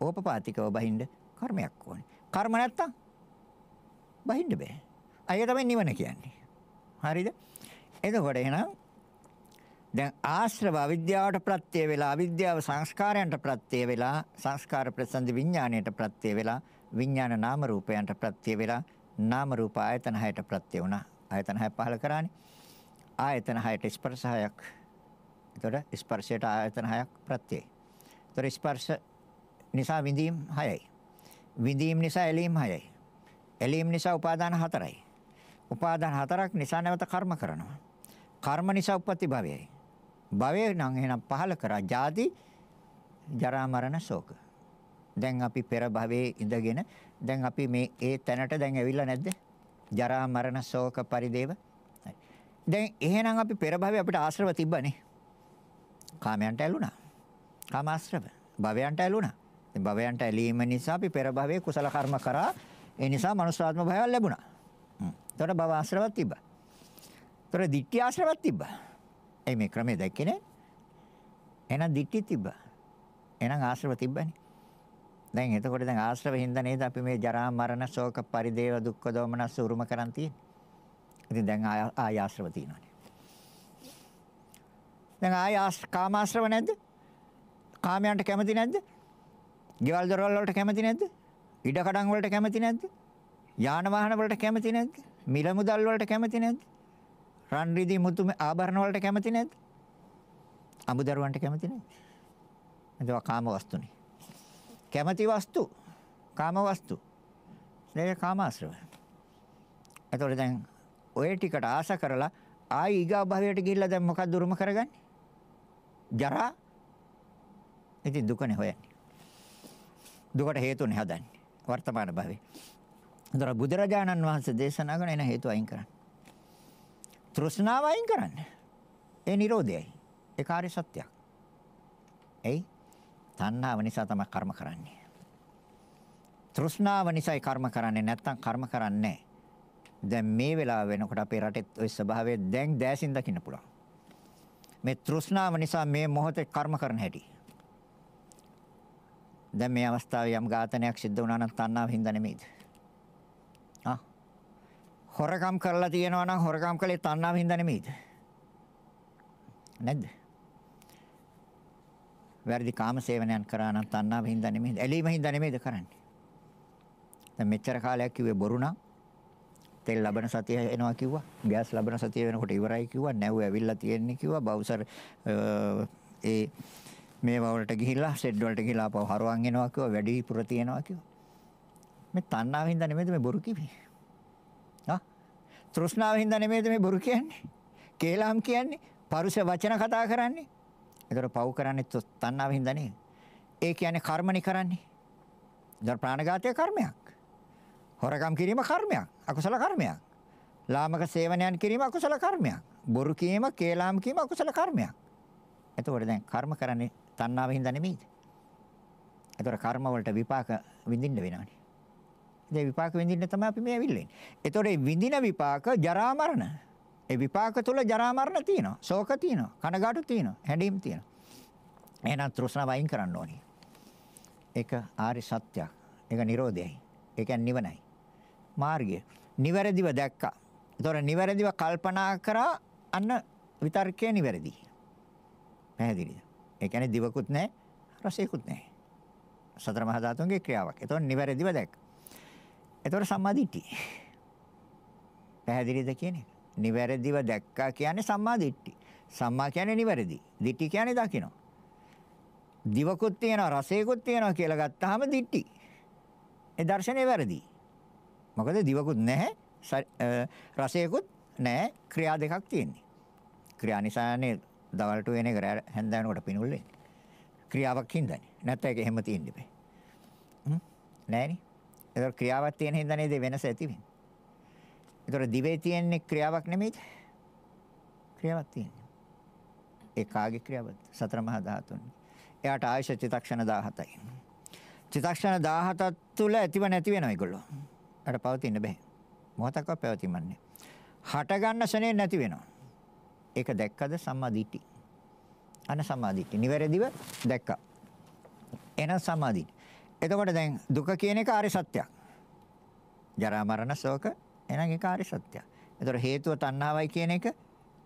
ඕපපාතිකව බහින්න කර්මයක් ඕනේ. කර්ම නැත්තම් බහින්න බෑ. අය තමයි නිවන කියන්නේ. හරිද? එතකොට එහෙනම් දැන් ආශ්‍රව අවිද්‍යාවට ප්‍රත්‍ය වේලා අවිද්‍යාව සංස්කාරයන්ට ප්‍රත්‍ය වේලා සංස්කාර ප්‍රසන්දි විඥාණයට ප්‍රත්‍ය වේලා විඥාන නාම රූපයන්ට ප්‍රත්‍ය වේලා නාම රූප ආයතන හයට ප්‍රත්‍ය වුණා ආයතන හය පහල කරානේ ආයතන හයට ස්පර්ශ හයක් එතකොට ස්පර්ශයට ආයතන හයක් ප්‍රත්‍යයි එතකොට ස්පර්ශ නිසා විඳීම් හයයි විඳීම් නිසා ඇලීම් හයයි ඇලීම් නිසා උපාදාන හතරයි උපාදාන හතරක් නිසා නැවත කර්ම කරනවා කර්ම නිසා උප්පත්ති භවයයි භවය නම් එහෙනම් පහල කරා ජාති ජරා මරණ ශෝක. දැන් අපි පෙර භවයේ ඉඳගෙන දැන් අපි මේ ඒ තැනට දැන් ඇවිල්ලා නැද්ද? ජරා මරණ ශෝක පරිදේව. දැන් එහෙනම් අපි පෙර භවයේ අපිට ආශ්‍රව තිබ්බනේ. කාමයන්ට ඇලුනා. කාම ආශ්‍රව. භවයන්ට ඇලුනා. ඉතින් භවයන්ට ඇලීම නිසා අපි පෙර භවයේ කුසල කර්ම කරා. ඒ නිසා මනුෂ්‍යාත්ම භාවය ලැබුණා. හ්ම්. ඒතකොට භව ආශ්‍රවක් තිබ්බා. ඒතකොට ditthi ආශ්‍රවක් තිබ්බා. ඒ මේ ක්‍රමය දැක්කේ නෑ. එහෙනම් දික්ටි තිබ්බා. එහෙනම් ආශ්‍රව තිබ්බනේ. දැන් එතකොට දැන් ආශ්‍රව හින්දා නේද අපි මේ ජරා මරණ ශෝක පරිදේව දුක්ඛ දෝමනස් උරුම කරන් තියෙන්නේ. ඉතින් දැන් ආය ආශ්‍රව තියෙනවානේ. දැන් ආය කාමාශ්‍රව නැද්ද? කාමයන්ට කැමති නැද්ද? ගෙවල් දොරවල් වලට කැමති නැද්ද? ඉඩ කඩම් වලට කැමති නැද්ද? යාන වාහන වලට කැමති නැද්ද? මිල මුදල් වලට කැමති නැද්ද? රන් රිදී මුතු ආභරණ වලට කැමති නැද්ද? අමුදරුවන්ට කැමති නේද? එතකොට කාම වස්තුනේ. කැමති වස්තු කාම වස්තු. ඒක කාමාශ්‍රව. එතකොට දැන් ඔය ටිකට ආස කරලා ආයි ඊගා භවයට ගිහිල්ලා දැන් මොකක්ද උරුම කරගන්නේ? ජරා. ඉතින් දුකනේ හොයන්නේ. දුකට හේතුනේ හදන්නේ. වර්තමාන භවේ. එතකොට බුදුරජාණන් වහන්සේ දේශනා කරන එන හේතු අයින් කරන්නේ. තෘෂ්ණාව අයින් කරන්න. ඒ Nirodhayයි. ඒ කාර්ය සත්‍යයක්. එයි තණ්හාව නිසා තමයි කර්ම කරන්නේ. තෘෂ්ණාව නිසායි කර්ම කරන්නේ නැත්නම් කර්ම කරන්නේ දැන් මේ වෙලාව වෙනකොට අපේ රටේ ওই ස්වභාවය දැන් දැසින් දකින්න පුළුවන්. මේ තෘෂ්ණාව නිසා මේ මොහොතේ කර්ම කරන හැටි. දැන් මේ අවස්ථාවේ යම් ඝාතනයක් සිද්ධ වුණා නම් තණ්හාව හින්දා නෙමෙයිද? හොරකම් කරලා තියෙනවා නම් හොරකම් කළේ තණ්හාව හින්දා නෙමෙයිද? නැද්ද? වැරදි කාම සේවනයන් කරා නම් තණ්හාව හින්දා නෙමෙයිද? ඇලීම හින්දා නෙමෙයිද කරන්නේ? දැන් මෙච්චර කාලයක් කිව්වේ බොරු නම් තෙල් ලබන සතිය එනවා කිව්වා. ගෑස් ලබන සතිය වෙනකොට ඉවරයි කිව්වා. නැව් ඇවිල්ලා තියෙන්නේ කිව්වා. බවුසර් ඒ මේවා වලට ගිහිල්ලා ෂෙඩ් වලට ගිහිල්ලා ආපහු හරවන් එනවා කිව්වා. වැඩි පුර තියෙනවා කිව්වා. මේ තණ්හාවෙන්ද නෙමෙයිද මේ බොරු කිව්වේ? තෘෂ්ණාවෙන් හින්දා නෙමෙයිද මේ බොරු කියන්නේ? කේලම් කියන්නේ පරුෂ වචන කතා කරන්නේ. ඒකට පව් කරන්නේ තණ්හාවෙන් හින්දා නේ. ඒ කියන්නේ කර්මනි කරන්නේ. දර ප්‍රාණඝාතය කර්මයක්. හොරකම් කිරීම කර්මයක්. අකුසල කර්මයක්. ලාමක සේවනයන් කිරීම අකුසල කර්මයක්. බොරු කීම, කේලම් කීම අකුසල කර්මයක්. එතකොට දැන් කර්ම කරන්නේ තණ්හාවෙන් හින්දා නෙමෙයිද? එතකොට කර්ම වලට විපාක විඳින්න වෙනවනේ. ඒ විපාක විඳින්න තමයි අපි මේ ඇවිල්ලා ඉන්නේ. ඒතකොට මේ විඳින විපාක ජරා මරණ. ඒ විපාක තුල ජරා මරණ තියෙනවා. ශෝක තියෙනවා. කනගාටු තියෙනවා. හැඬීම් තියෙනවා. එහෙනම් තෘෂ්ණාව අයින් කරන්න ඕනේ. ඒක ආරි සත්‍යයක්. ඒක Nirodhayයි. ඒ කියන්නේ නිවනයි. මාර්ගය. නිවැරදිව දැක්කා. ඒතකොට නිවැරදිව කල්පනා කරා අන්න විතර්කය නිවැරදි. පැහැදිලිද? ඒ කියන්නේ දිවකුත් නැහැ, රසයකුත් නැහැ. සතර මහා ධාතුන්ගේ ක්‍රියාවක්. ඒතකොට නිවැරදිව දැක්කා. එතකොට සම්මාදිට්ඨිය. පැහැදිලිද කියන්නේ? නිවැරදිව දැක්කා කියන්නේ සම්මාදිට්ඨි. සම්මා කියන්නේ නිවැරදි. දිට්ඨි කියන්නේ දකිනවා. දිවකුත් තියෙනවා රසයකුත් තියෙනවා කියලා ගත්තාම දිට්ටි. ඒ දර්ශනේ වැරදි. මොකද දිවකුත් නැහැ රසයකුත් නැහැ ක්‍රියා දෙකක් තියෙන්නේ. ක්‍රියා නිසානේ දවල්ට වෙන එක හැන්දෑනකට පිනුල් වෙන්නේ. ක්‍රියාවක් හින්දානේ. නැත්නම් ඒක එහෙම තියෙන්න බෑ. නෑනේ. ඒතර ක්‍රියාවක් තියෙන හින්දා නේද වෙනස ඇති වෙන්නේ. ඒතර දිවේ තියෙන්නේ ක්‍රියාවක් නෙමෙයිද? ක්‍රියාවක් තියෙනවා. ඒ කාගේ ක්‍රියාවක්ද? සතර මහා ධාතුන්ගේ. එයාට ආයශ චිතක්ෂණ 17යි. චිතක්ෂණ 17ක් තුල ඇතිව නැති වෙනවා ඒගොල්ලෝ. ඒකට පවතින්න බෑ. මොහතක්වත් පැවතීමන්නේ. හට ගන්න ශනේ නැති වෙනවා. ඒක දැක්කද සම්මා දිට්ඨි. අන සම්මා දිට්ඨි. නිවැරදිව දැක්කා. එන සම්මා දිට්ඨි. එතකොට දැන් දුක කියන එක ආර්ය සත්‍යයක්. ජරා මරණ ශෝක එහෙනම් ඒක ආර්ය සත්‍යයක්. එතකොට හේතුව තණ්හාවයි කියන එක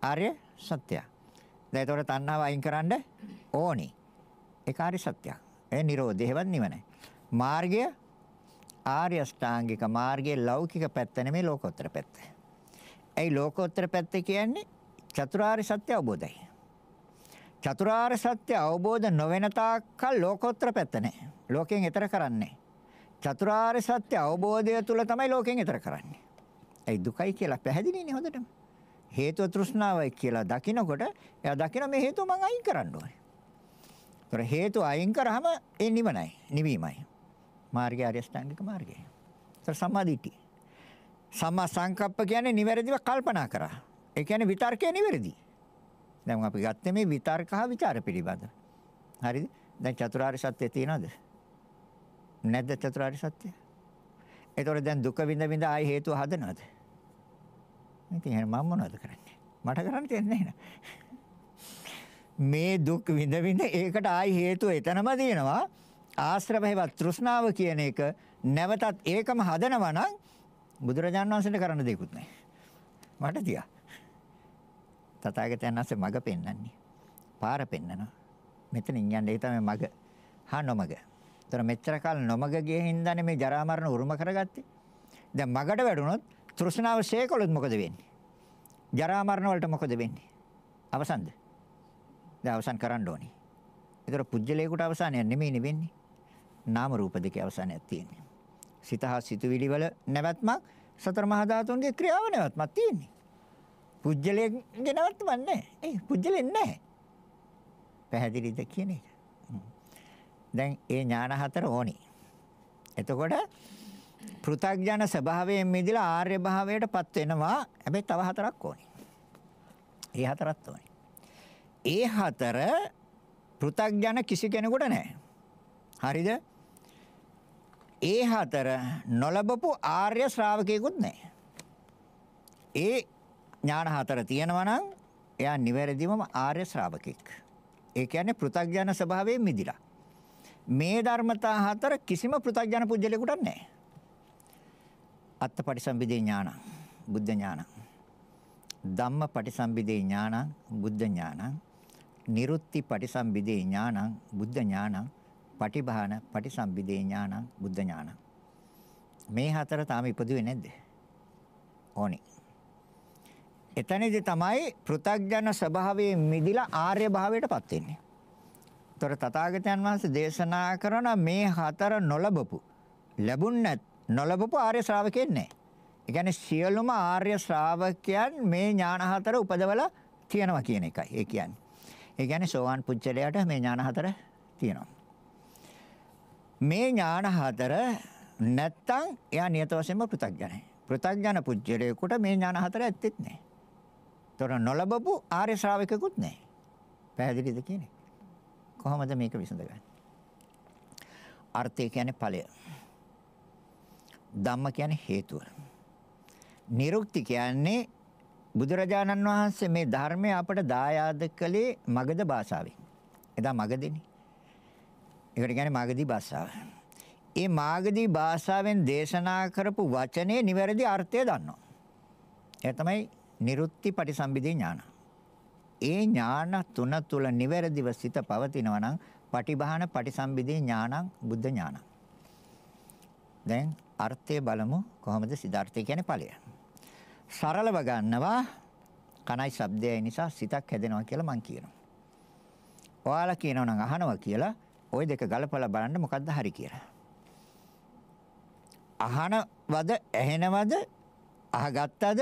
ආර්ය සත්‍යයක්. දැන් එතකොට තණ්හාව අයින් කරන්න ඕනි. ඒක ආර්ය සත්‍යයක්. ඒ නිරෝධයවත් නිවනයි. මාර්ගය ආර්ය අෂ්ටාංගික මාර්ගයේ ලෞකික පැත්ත නෙමෙයි ලෝකෝත්තර පැත්ත. ඒ ලෝකෝත්තර පැත්ත කියන්නේ චතුරාර්ය සත්‍ය අවබෝධයයි. චතුරාර්ය සත්‍ය අවබෝධ නොවන තාක්කල් ලෝකෝත්තර පැත්ත නැහැ. ලෝකයෙන් එතර කරන්නේ. චතුරාර්ය සත්‍ය අවබෝධය තුල තමයි ලෝකයෙන් එතර කරන්නේ. ඒ දුකයි කියලා පැහැදිලිනේ හොඳටම. හේතුව තෘෂ්ණාවයි කියලා දකිනකොට එයා දකින මේ හේතුව මං අයින් කරන්න ඕනේ. ඒතර හේතුව අයින් කරාම ඒ නිවනයි, නිවීමයි. මාර්ගය ආර්ය අෂ්ටාංගික මාර්ගය. ඒතර සම්මාදිට්ඨිය. සම්මා සංකප්ප කියන්නේ නිවැරදිව කල්පනා කරා. ඒ කියන්නේ විතර්කය නිවැරදි. දැන් අපි ගත්තේ මේ විතර්ක හා ਵਿਚාර පිළිබඳව. හරිද? දැන් චතුරාර්ය සත්‍ය තියනවාද? නැද්ද චතුරාර්ය සත්‍ය? ඒතකොට දැන් දුක විඳ විඳ ආයි හේතුව හදනවද? ඉතින් මම මොනවද කරන්නේ? මට කරන්න දෙන්නේ නැහැ මේ දුක් විඳ විඳ ඒකට ආයි හේතුව එතනම දෙනවා. ආශ්‍රවයවත් තෘෂ්ණාව කියන එක නැවතත් ඒකම හදනවා නම් බුදුරජාණන් වහන්සේට කරන්න දෙයක්වත් නැහැ. මට තියා. තථාගතයන් වහන්සේ මඟ පෙන්වන්නේ. පාර පෙන්නනවා. මෙතනින් යන්න ඒ තමයි මඟ. හා නොමඟ. ඒතර මෙච්චර කල් නොමග ගිය හින්දානේ මේ ජරා මරණ උරුම කරගත්තේ. දැන් මගට වැඩුණොත් තෘෂ්ණාව ශේකොලොත් මොකද වෙන්නේ? ජරා මරණ වලට මොකද වෙන්නේ? අවසන්ද? දැන් අවසන් කරන්න ඕනේ. ඒතර පුජ්‍යලේකට අවසානයක් නෙමෙයි වෙන්නේ. නාම රූප දෙකේ අවසානයක් තියෙන්නේ. සිත හා සිතුවිලි වල නැවැත්මක් සතර මහා ධාතුන්ගේ ක්‍රියාව නැවැත්මක් තියෙන්නේ. පුජ්‍යලේ නැවැත්මක් නැහැ. ඒ පුජ්‍යලෙන්නේ නැහැ. පැහැදිලිද කියන එක? දැන් ඒ ඥාන හතර ඕනි. එතකොට පෘථග්ජන ස්වභාවයෙන් මිදලා ආර්ය භාවයටපත් වෙනවා. හැබැයි තව හතරක් ඕනි. ඒ හතරත් ඕනි. ඒ හතර පෘථග්ජන කිසි කෙනෙකුට නැහැ. හරිද? ඒ හතර නොලබපු ආර්ය ශ්‍රාවකයෙකුත් නැහැ. ඒ ඥාන හතර තියෙනවා නම් එයා නිවැරදිවම ආර්ය ශ්‍රාවකෙක්. ඒ කියන්නේ පෘථග්ජන ස්වභාවයෙන් මිදිලා. මේ ධර්මතා හතර කිසිම පෘථග්ජන පුජ්‍යලයකට නැහැ. අත්පටිසම්භිදේ ඥාන, බුද්ධ ඥාන. ධම්ම පටිසම්භිදේ ඥාන, බුද්ධ ඥාන. නිරුත්ති පටිසම්භිදේ ඥාන, බුද්ධ ඥාන. පටිභාන පටිසම්භිදේ ඥාන, බුද්ධ ඥාන. මේ හතර තාම ඉපදුවේ නැද්ද? ඕනේ. එතනදී තමයි පෘථග්ජන ස්වභාවයේ මිදිලා ආර්ය භාවයටපත් වෙන්නේ. තොර තථාගතයන් වහන්සේ දේශනා කරන මේ හතර නොලබපු ලැබුණ නොලබපු ආර්ය ශ්‍රාවකෙන් නැහැ. ඒ කියන්නේ සියලුම ආර්ය ශ්‍රාවකයන් මේ ඥාන හතර උපදවලා තියෙනවා කියන එකයි. ඒ කියන්නේ. ඒ කියන්නේ සෝවාන් පුජ්‍යලයට මේ ඥාන හතර තියෙනවා. මේ ඥාන හතර නැත්තම් එයා නියත වශයෙන්ම පෘථග්ජනයි. පෘථග්ජන පුජ්‍යලයට මේ ඥාන හතර ඇත්තෙත් නැහැ. තොර නොලබපු ආර්ය ශ්‍රාවකෙකුත් නැහැ. පැහැදිලිද කියන්නේ? කොහොමද මේක විසඳගන්නේ? අර්ථය කියන්නේ ඵලය. ධම්ම කියන්නේ හේතුව. නිරුක්ති කියන්නේ බුදුරජාණන් වහන්සේ මේ ධර්මය අපට දායාද කළේ මගධ භාෂාවෙන්. එදා මගධෙනේ. ඒකට කියන්නේ මාගදී භාෂාව. ඒ මාගදී භාෂාවෙන් දේශනා කරපු වචනේ නිවැරදි අර්ථය දන්නවා. ඒ තමයි නිරුත්ති පටිසම්භිදේ ඥානයි. ඒ ඥාන තුන තුල නිවැරදිව සිත පවතිනවා නම් පටිභාන පටිසම්භිදේ ඥානං බුද්ධ ඥානං. දැන් අර්ථය බලමු කොහොමද සිතාර්ථය කියන්නේ ඵලය. සරලව ගන්නවා කනයි ශබ්දයයි නිසා සිතක් හැදෙනවා කියලා මම කියනවා. ඔයාලා කියනවා නම් අහනවා කියලා ওই දෙක ගලපලා බලන්න මොකද්ද හරි කියලා. අහනවද ඇහෙනවද අහගත්තද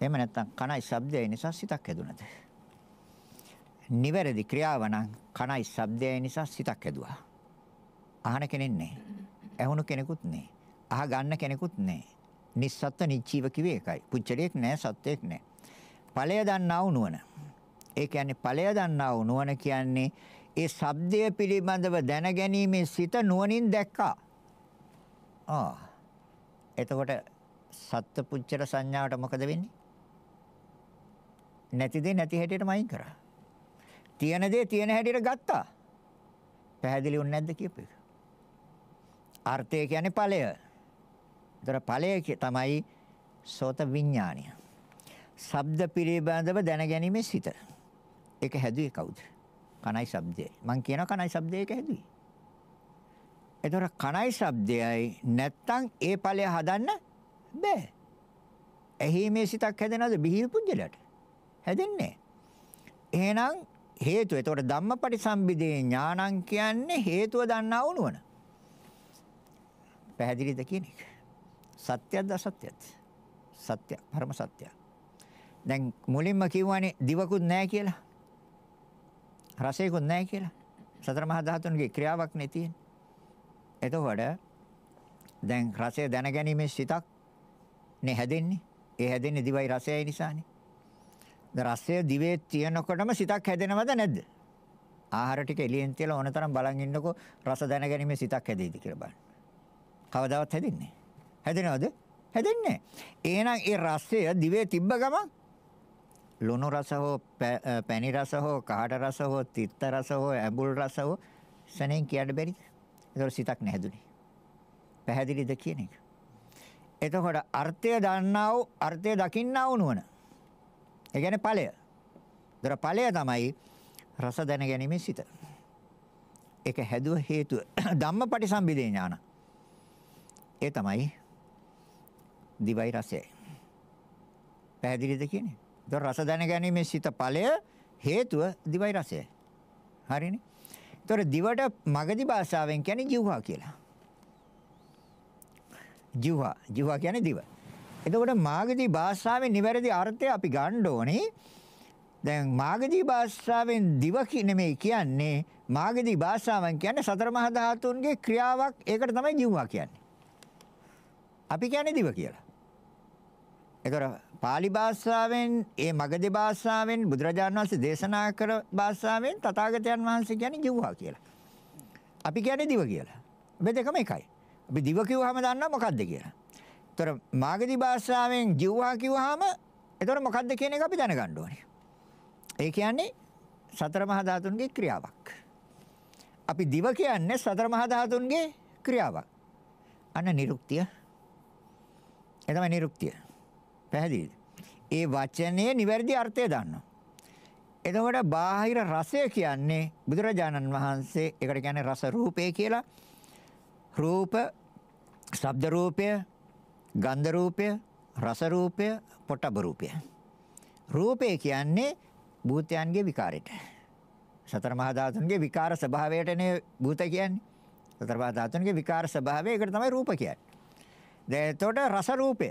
එහෙම නැත්නම් කනයි ශබ්දය නිසා සිතක් හැදුනද? නිවැරදි ක්‍රියාව නම් කනයි ශබ්දය නිසා සිතක් හැදුවා. අහන කෙනෙක් නෑ. ඇහුණු කෙනෙකුත් නෑ. අහ ගන්න කෙනෙකුත් නෑ. නිස්සත්ත්ව නිච්චීව කිව්වේ ඒකයි. පුච්චලියෙක් නෑ, සත්‍යයක් නෑ. ඵලය දන්නා වූ නුවණ. ඒ කියන්නේ ඵලය දන්නා වූ නුවණ කියන්නේ ඒ ශබ්දය පිළිබඳව දැනගැනීමේ සිත නුවණින් දැක්කා. ආ. එතකොට සත්පුච්චර සංඥාවට මොකද වෙන්නේ? නැති දේ නැති හැටියටම අයින් කරා. තියෙන දේ තියෙන හැටියට ගත්තා. පැහැදිලි වුණ නැද්ද කියප එක? අර්ථය කියන්නේ ඵලය. ඒතර ඵලය තමයි සෝත විඥාණය. ශබ්ද පිළිබඳව දැනගැනීමේ සිත. ඒක හැදුවේ කවුද? කණයි ශබ්දයයි. මං කියනවා කණයි ශබ්දයක හැදුවේ. ඒතර කණයි ශබ්දයයි නැත්තම් ඒ ඵලය හදන්න බෑ. ඇහිීමේ සිතක් හැදෙනවද බිහිවි පුජ්‍යලට? හැදෙන්නේ එහෙනම් හේතුව. ඒතකොට ධම්මපටිසම්භිදේ ඥානං කියන්නේ හේතුව දන්නා වුණුවන. පැහැදිලිද කියන එක? සත්‍යද අසත්‍යද? සත්‍ය පරම සත්‍ය. දැන් මුලින්ම කිව්වනේ දිවකුත් නැහැ කියලා. රසයකුත් නැහැ කියලා. සතර මහා ධාතුන්ගේ ක්‍රියාවක් නේ තියෙන්නේ. එතකොට දැන් රසය දැනගැනීමේ සිතක් නේ හැදෙන්නේ. ඒ හැදෙන්නේ දිවයි රසයයි නිසානේ. රසය දිවේ තියෙනකොටම සිතක් හැදෙනවද නැද්ද? ආහාර ටික එළියෙන් තියලා ඕන තරම් බලන් ඉන්නකෝ රස දැනගැනීමේ සිතක් හැදෙයිද කියලා බලන්න. කවදාවත් හැදෙන්නේ හැදෙනවද? හැදෙන්නේ එහෙනම් ඒ රසය දිවේ තිබ්බ ගමන් ලුණු රස හෝ පැණි රස හෝ කහට රස හෝ තිත්ත රස හෝ ඇඹුල් රස හෝ සනෙන් කියන්න බැරිද? ඒතර සිතක් නැහැදුනේ. පැහැදිලිද කියන එක? එතකොට අර්ථය දන්නා වූ අර්ථය දකින්නා වූ නුවණ ඒ කියන්නේ ඵලය. දර ඵලය තමයි රස දැනගැනීමේ සිත. ඒක හැදුව හේතුව ධම්මපටිසම්භිදේ ඥාන. ඒ තමයි දිවයි රසය. පැහැදිලිද කියන්නේ? දර රස දැනගැනීමේ සිත ඵලය හේතුව දිවයි රසය. හරිනේ? ඒතොර දිවට මගධි භාෂාවෙන් කියන්නේ ජීවහා කියලා. ජීවහා ජීවහා කියන්නේ දිව. එතකොට මාගදී භාෂාවේ නිවැරදි අර්ථය අපි ගන්න ඕනේ. දැන් මාගදී භාෂාවෙන් දිව නෙමෙයි කියන්නේ මාගදී භාෂාවෙන් කියන්නේ සතර මහා ධාතුන්ගේ ක්‍රියාවක් ඒකට තමයි ජීවවා කියන්නේ. අපි කියන්නේ දිව කියලා. ඒකර pāli භාෂාවෙන් ඒ මගදී භාෂාවෙන් බුදුරජාණන් වහන්සේ දේශනා කර භාෂාවෙන් තථාගතයන් වහන්සේ කියන්නේ ජීවවා කියලා. අපි කියන්නේ දිව කියලා. මේ දෙකම එකයි. අපි දිව කිව්වහම දන්නා මොකද්ද කියලා. තොර මාගදී භාෂාවෙන් ජීවහා කිව්වහම එතකොට මොකද්ද කියන එක අපි දැනගන්න ඕනේ. ඒ කියන්නේ සතර මහා ධාතුන්ගේ ක්‍රියාවක්. අපි දිව කියන්නේ සතර මහා ධාතුන්ගේ ක්‍රියාවක්. අන්න නිරුක්තිය. ඒ තමයි නිරුක්තිය. පැහැදිලිද? ඒ වචනේ නිවැරදි අර්ථය දන්නවා. එතකොට බාහිර රසය කියන්නේ බුදුරජාණන් වහන්සේ ඒකට කියන්නේ රස රූපේ කියලා. රූප, ශබ්ද රූපය, ගන්ධ රූපය, රස රූපය, පොට්ටබ රූපය. රූපය කියන්නේ භූතයන්ගේ විකාරයට. සතර මහා ධාතුන්ගේ විකාර ස්වභාවයටනේ භූත කියන්නේ. සතර මහා ධාතුන්ගේ විකාර ස්වභාවය ඒකට තමයි රූප කියන්නේ. දැන් එතකොට රස රූපය.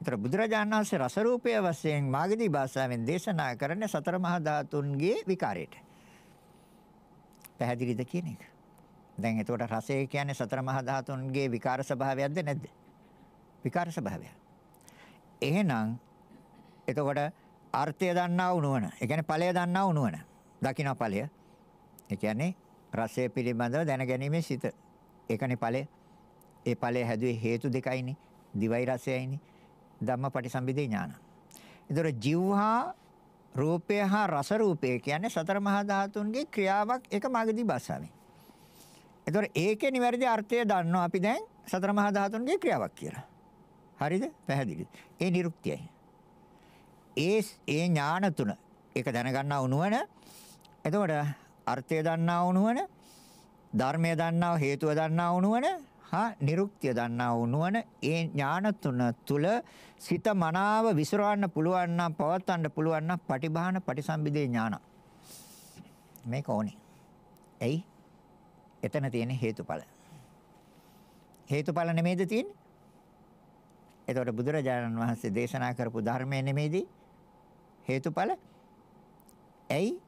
ඒතර බුදුරජාණන් වහන්සේ රස රූපය වශයෙන් මාගදී භාෂාවෙන් දේශනා කරන්නේ සතර මහා ධාතුන්ගේ විකාරයට. පැහැදිලිද කියන එක? දැන් එතකොට රසය කියන්නේ සතර මහා ධාතුන්ගේ විකාර ස්වභාවයක්ද නැද්ද? විකාර ස්වභාවයක්. එහෙනම් එතකොට අර්ථය දන්නා වුණවන. ඒ කියන්නේ ඵලය දන්නා වුණවන. දකින්න ඵලය. ඒ කියන්නේ රසය පිළිබඳව දැනගැනීමේ සිත. ඒකනේ ඵලය. ඒ ඵලය හැදුවේ හේතු දෙකයිනේ. දිවයි රසයයිනේ. ධම්මපටිසම්භිදේ ඥාන. ඒතර ජීවහා රූපය හා රස රූපය කියන්නේ සතර මහා ධාතුන්ගේ ක්‍රියාවක් එක මාගදී භාෂාවෙන්. එතකොට ඒකේ නිවැරදි අර්ථය දන්නවා අපි දැන් සතර මහා ධාතුන්ගේ ක්‍රියාවක් කියලා. හරිද? පැහැදිලිද? ඒ නිරුක්තියයි. ඒ ඒ ඥාන තුන ඒක දැනගන්නා උනුවන එතකොට අර්ථය දන්නා උනුවන ධර්මය දන්නා හේතුව දන්නා උනුවන හා නිරුක්තිය දන්නා උනුවන ඒ ඥාන තුන තුල සිත මනාව විසරවන්න පුළුවන් නම් පවත්වන්න පුළුවන් නම් පටිභාන පටිසම්භිදේ ඥාන මේක ඕනේ. එයි එතන තියෙන හේතුඵල. හේතුඵල නෙමෙයිද තියෙන්නේ? එතකොට බුදුරජාණන් වහන්සේ දේශනා කරපු ධර්මය නෙමෙයිද හේතුඵල? ඇයි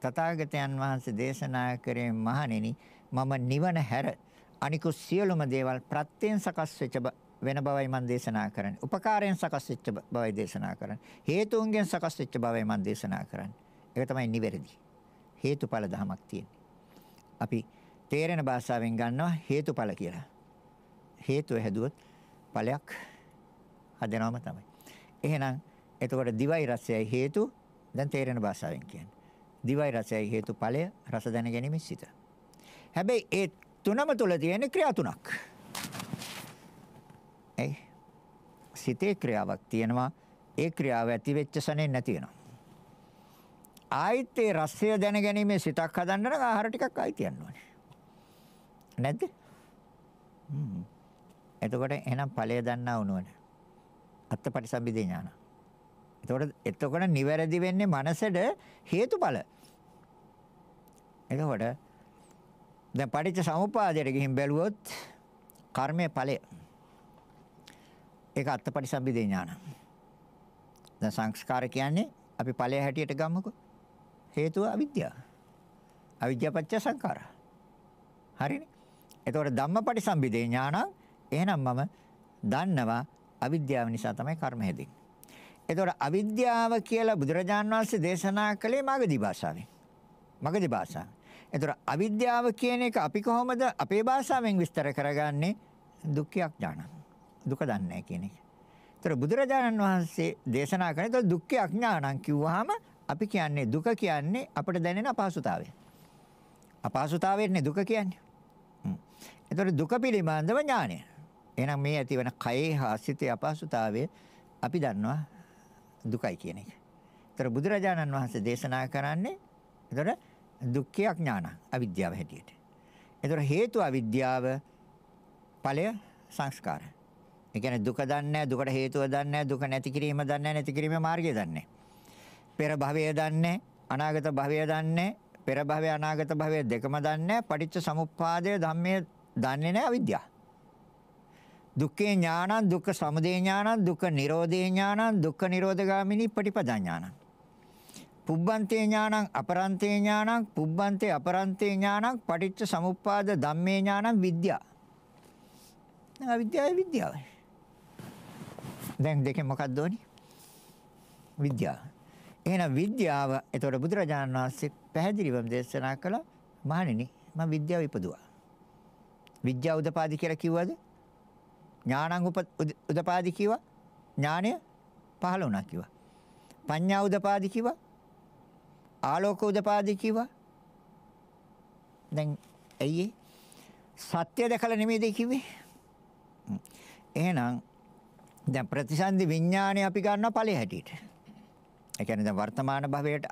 තථාගතයන් වහන්සේ දේශනා කරේ මහණෙනි මම නිවන හැර අනිකුත් සියලුම දේවල් ප්‍රත්‍යයෙන් සකස් වෙච්ච වෙන බවයි මම දේශනා කරන්නේ. උපකාරයෙන් සකස් වෙච්ච බවයි දේශනා කරන්නේ. හේතුන්ගෙන් සකස් වෙච්ච බවයි මම දේශනා කරන්නේ. ඒක තමයි නිවැරදි. හේතුඵල ධමයක් තියෙන්නේ. අපි තේරෙන භාෂාවෙන් ගන්නවා හේතුඵල කියලා. හේතුව හැදුවොත් ඵලයක් හදනවම තමයි. එහෙනම් එතකොට දිවයි රසයයි හේතු දැන් තේරෙන භාෂාවෙන් කියන්නේ. දිවයි රසයයි හේතු ඵලය රස දැන ගැනීම සිත. හැබැයි ඒ තුනම තුල තියෙන ක්‍රියා තුනක්. ඒ සිතේ ක්‍රියාවක් තියෙනවා ඒ ක්‍රියාව ඇති වෙච්ච සනේ නැති වෙනවා. ආයිත් ඒ රසය දැන ගැනීමේ සිතක් හදන්න නම් ආහාර ටිකක් ආයි තියන්න ඕනේ. නැද්ද? හ්ම්. එතකොට එහෙනම් ඵලය දන්නා වුණානේ. අත්පටිසම්භිදේ ඥාන. එතකොට එතකොට නිවැරදි වෙන්නේ මනසට හේතුඵල. එතකොට දැන් පටිච්ච සමුප්පාදයට ගිහින් බැලුවොත් කර්මයේ ඵලය. ඒක අත්පටිසම්භිදේ ඥාන. දැන් සංස්කාර කියන්නේ අපි ඵලය හැටියට ගමුකෝ. හේතුව අවිද්‍යාව. අවිද්‍යාව පත්‍ය සංඛාරා. හරිනේ. එතකොට ධම්මපටිසම්භිදේ ඥානං එහෙනම් මම දන්නවා අවිද්‍යාව නිසා තමයි කර්ම හැදෙන්නේ. එතකොට අවිද්‍යාව කියලා බුදුරජාන් වහන්සේ දේශනා කළේ මගධි භාෂාවෙන්. මගධි භාෂාව. එතකොට අවිද්‍යාව කියන එක අපි කොහොමද අපේ භාෂාවෙන් විස්තර කරගන්නේ? දුක්ඛයක් ඥානං. දුක දන්නේ කියන එක. එතකොට බුදුරජාණන් වහන්සේ දේශනා කරන එතකොට දුක්ඛයක් ඥානං කිව්වහම අපි කියන්නේ දුක කියන්නේ අපට දැනෙන අපහසුතාවය. අපහසුතාවයනේ දුක කියන්නේ. එතකොට දුක පිළිබඳව ඥානය. එහෙනම් මේ ඇතිවන කයේ හාසිතේ අපහසුතාවය අපි දන්නවා දුකයි කියන එක. එතකොට බුදුරජාණන් වහන්සේ දේශනා කරන්නේ එතකොට දුක්ඛයක් ඥාන අවිද්‍යාව හැටියට. එතකොට හේතු අවිද්‍යාව ඵලය සංස්කාර. ඒ කියන්නේ දුක දන්නේ නැහැ, දුකට හේතුව දන්නේ නැහැ, දුක නැති කිරීම දන්නේ නැහැ, නැති කිරීමේ මාර්ගය දන්නේ නැහැ. පෙර භවය දන්නේ නැහැ, අනාගත භවය දන්නේ නැහැ, පෙර භවය අනාගත භවය දෙකම දන්නේ නැහැ. පටිච්ච සමුප්පාදය ධම්මයේ දන්නේ නැහැ අවිද්‍යාව. දුක්ඛේ ඥානං දුක්ඛ සමුදය ඥානං දුක්ඛ නිරෝධේ ඥානං දුක්ඛ නිරෝධගාමිනී පටිපදා ඥානං පුබ්බන්තේ ඥානං අපරන්තේ ඥානං පුබ්බන්තේ අපරන්තේ ඥානං පටිච්ච සමුප්පාද ධම්මේ ඥානං විද්‍යා දැන් අවිද්‍යාවයි විද්‍යාවයි දැන් දෙකෙන් මොකක්ද ඕනි විද්‍යාව එහෙනම් විද්‍යාව එතකොට බුදුරජාණන් වහන්සේ පැහැදිලිවම දේශනා කළා මහණෙනි මම විද්‍යාව ඉපදුවා. විද්‍යාව උදපාදි කියලා කිව්වද? ඥානං උදපාදි කිව්වා. ඥානය පහළ වුණා කිව්වා. පඤ්ඤා උදපාදි කිව්වා. ආලෝක උදපාදි කිව්වා. දැන් ඇයි සත්‍ය දැකලා නෙමෙයිද කිව්වේ? එහෙනම් දැන් ප්‍රතිසන්දි විඥානය අපි ගන්නවා ඵලයේ හැටියට. ඒ කියන්නේ දැන් වර්තමාන භවයට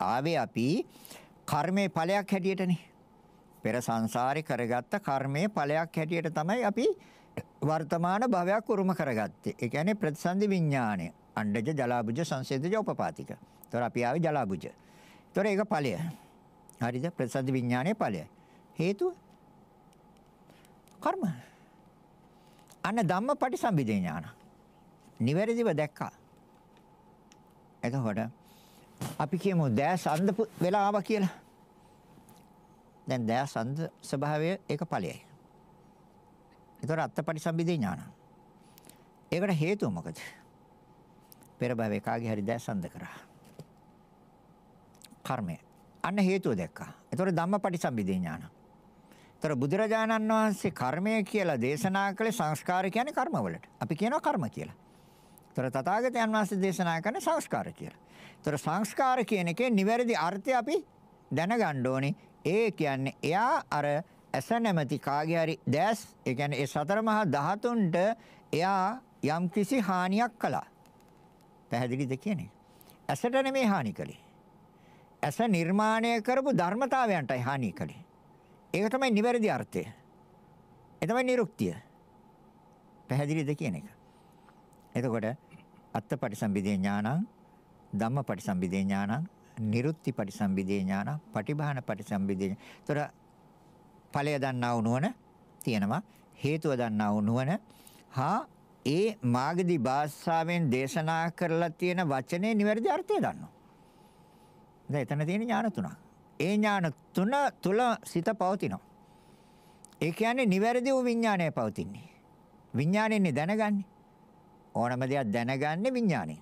ආවේ අපි කර්මයේ ඵලයක් හැටියටනේ. පෙර සංසාරේ කරගත්ත කර්මයේ ඵලයක් හැටියට තමයි අපි වර්තමාන භවයක් උරුම කරගත්තේ. ඒ කියන්නේ ප්‍රතිසන්දි විඥාණය. අණ්ඩජ ජලාබුජ සංසේදජ උපපාතික. ඒතොර අපි ආවේ ජලාබුජ. ඒතොර ඒක ඵලය. හරිද? ප්‍රතිසන්දි විඥාණය ඵලය. හේතුව කර්ම. අන්න ධම්මපටිසම්භිදේ ඥාන. නිවැරදිව දැක්කා. එතකොට අපි කියමු දැස් අන්ධ වෙලා ආවා කියලා. දැන් දැස් අන්ධ ස්වභාවය ඒක ඵලයයි. ඒතර අත්පටිසම්භිදේ ඥාන. ඒකට හේතුව මොකද? පෙර භවයේ කාගේ හරි දැස් අන්ධ කරා. කර්මය. අන්න හේතුව දැක්කා. ඒතර ධම්මපටිසම්භිදේ ඥාන. ඒතර බුදුරජාණන් වහන්සේ කර්මය කියලා දේශනා කළේ සංස්කාර කියන්නේ කර්මවලට. අපි කියනවා කර්ම කියලා. ඒතර තථාගතයන් වහන්සේ දේශනා කරන සංස්කාර කියලා. ඒතර සංස්කාර කියන එකේ නිවැරදි අර්ථය අපි දැනගන්න ඕනේ. ඒ කියන්නේ එයා අර ඇස නැමැති කාගේ හරි දැස් ඒ කියන්නේ ඒ සතර මහා ධාතුන්ට එයා යම් කිසි හානියක් කළා. පැහැදිලිද කියන්නේ? ඇසට නෙමෙයි හානි කළේ. ඇස නිර්මාණය කරපු ධර්මතාවයන්ටයි හානි කළේ. ඒක තමයි නිවැරදි අර්ථය. ඒ තමයි නිරුක්තිය. පැහැදිලිද කියන එක. එතකොට අත්තපටිසම්භිදේ ඥානං ධම්මපටිසම්භිදේ ඥානං නිරුත්ති පටිසම්භිදේ ඥානං පටිභාන පටිසම්භිදේ එතකොට ඵලය දන්නා වූ නුවණ තියෙනවා හේතුව දන්නා වූ නුවණ හා ඒ මාගදී භාෂාවෙන් දේශනා කරලා තියෙන වචනේ නිවැරදි අර්ථය දන්නවා දැන් එතන තියෙන ඥාන තුනක් ඒ ඥාන තුන තුල සිත පවතිනවා ඒ කියන්නේ නිවැරදි වූ විඥානය පවතින්නේ විඥාණයෙන් දැනගන්නේ ඕනම දෙයක් දැනගන්නේ විඥාණය.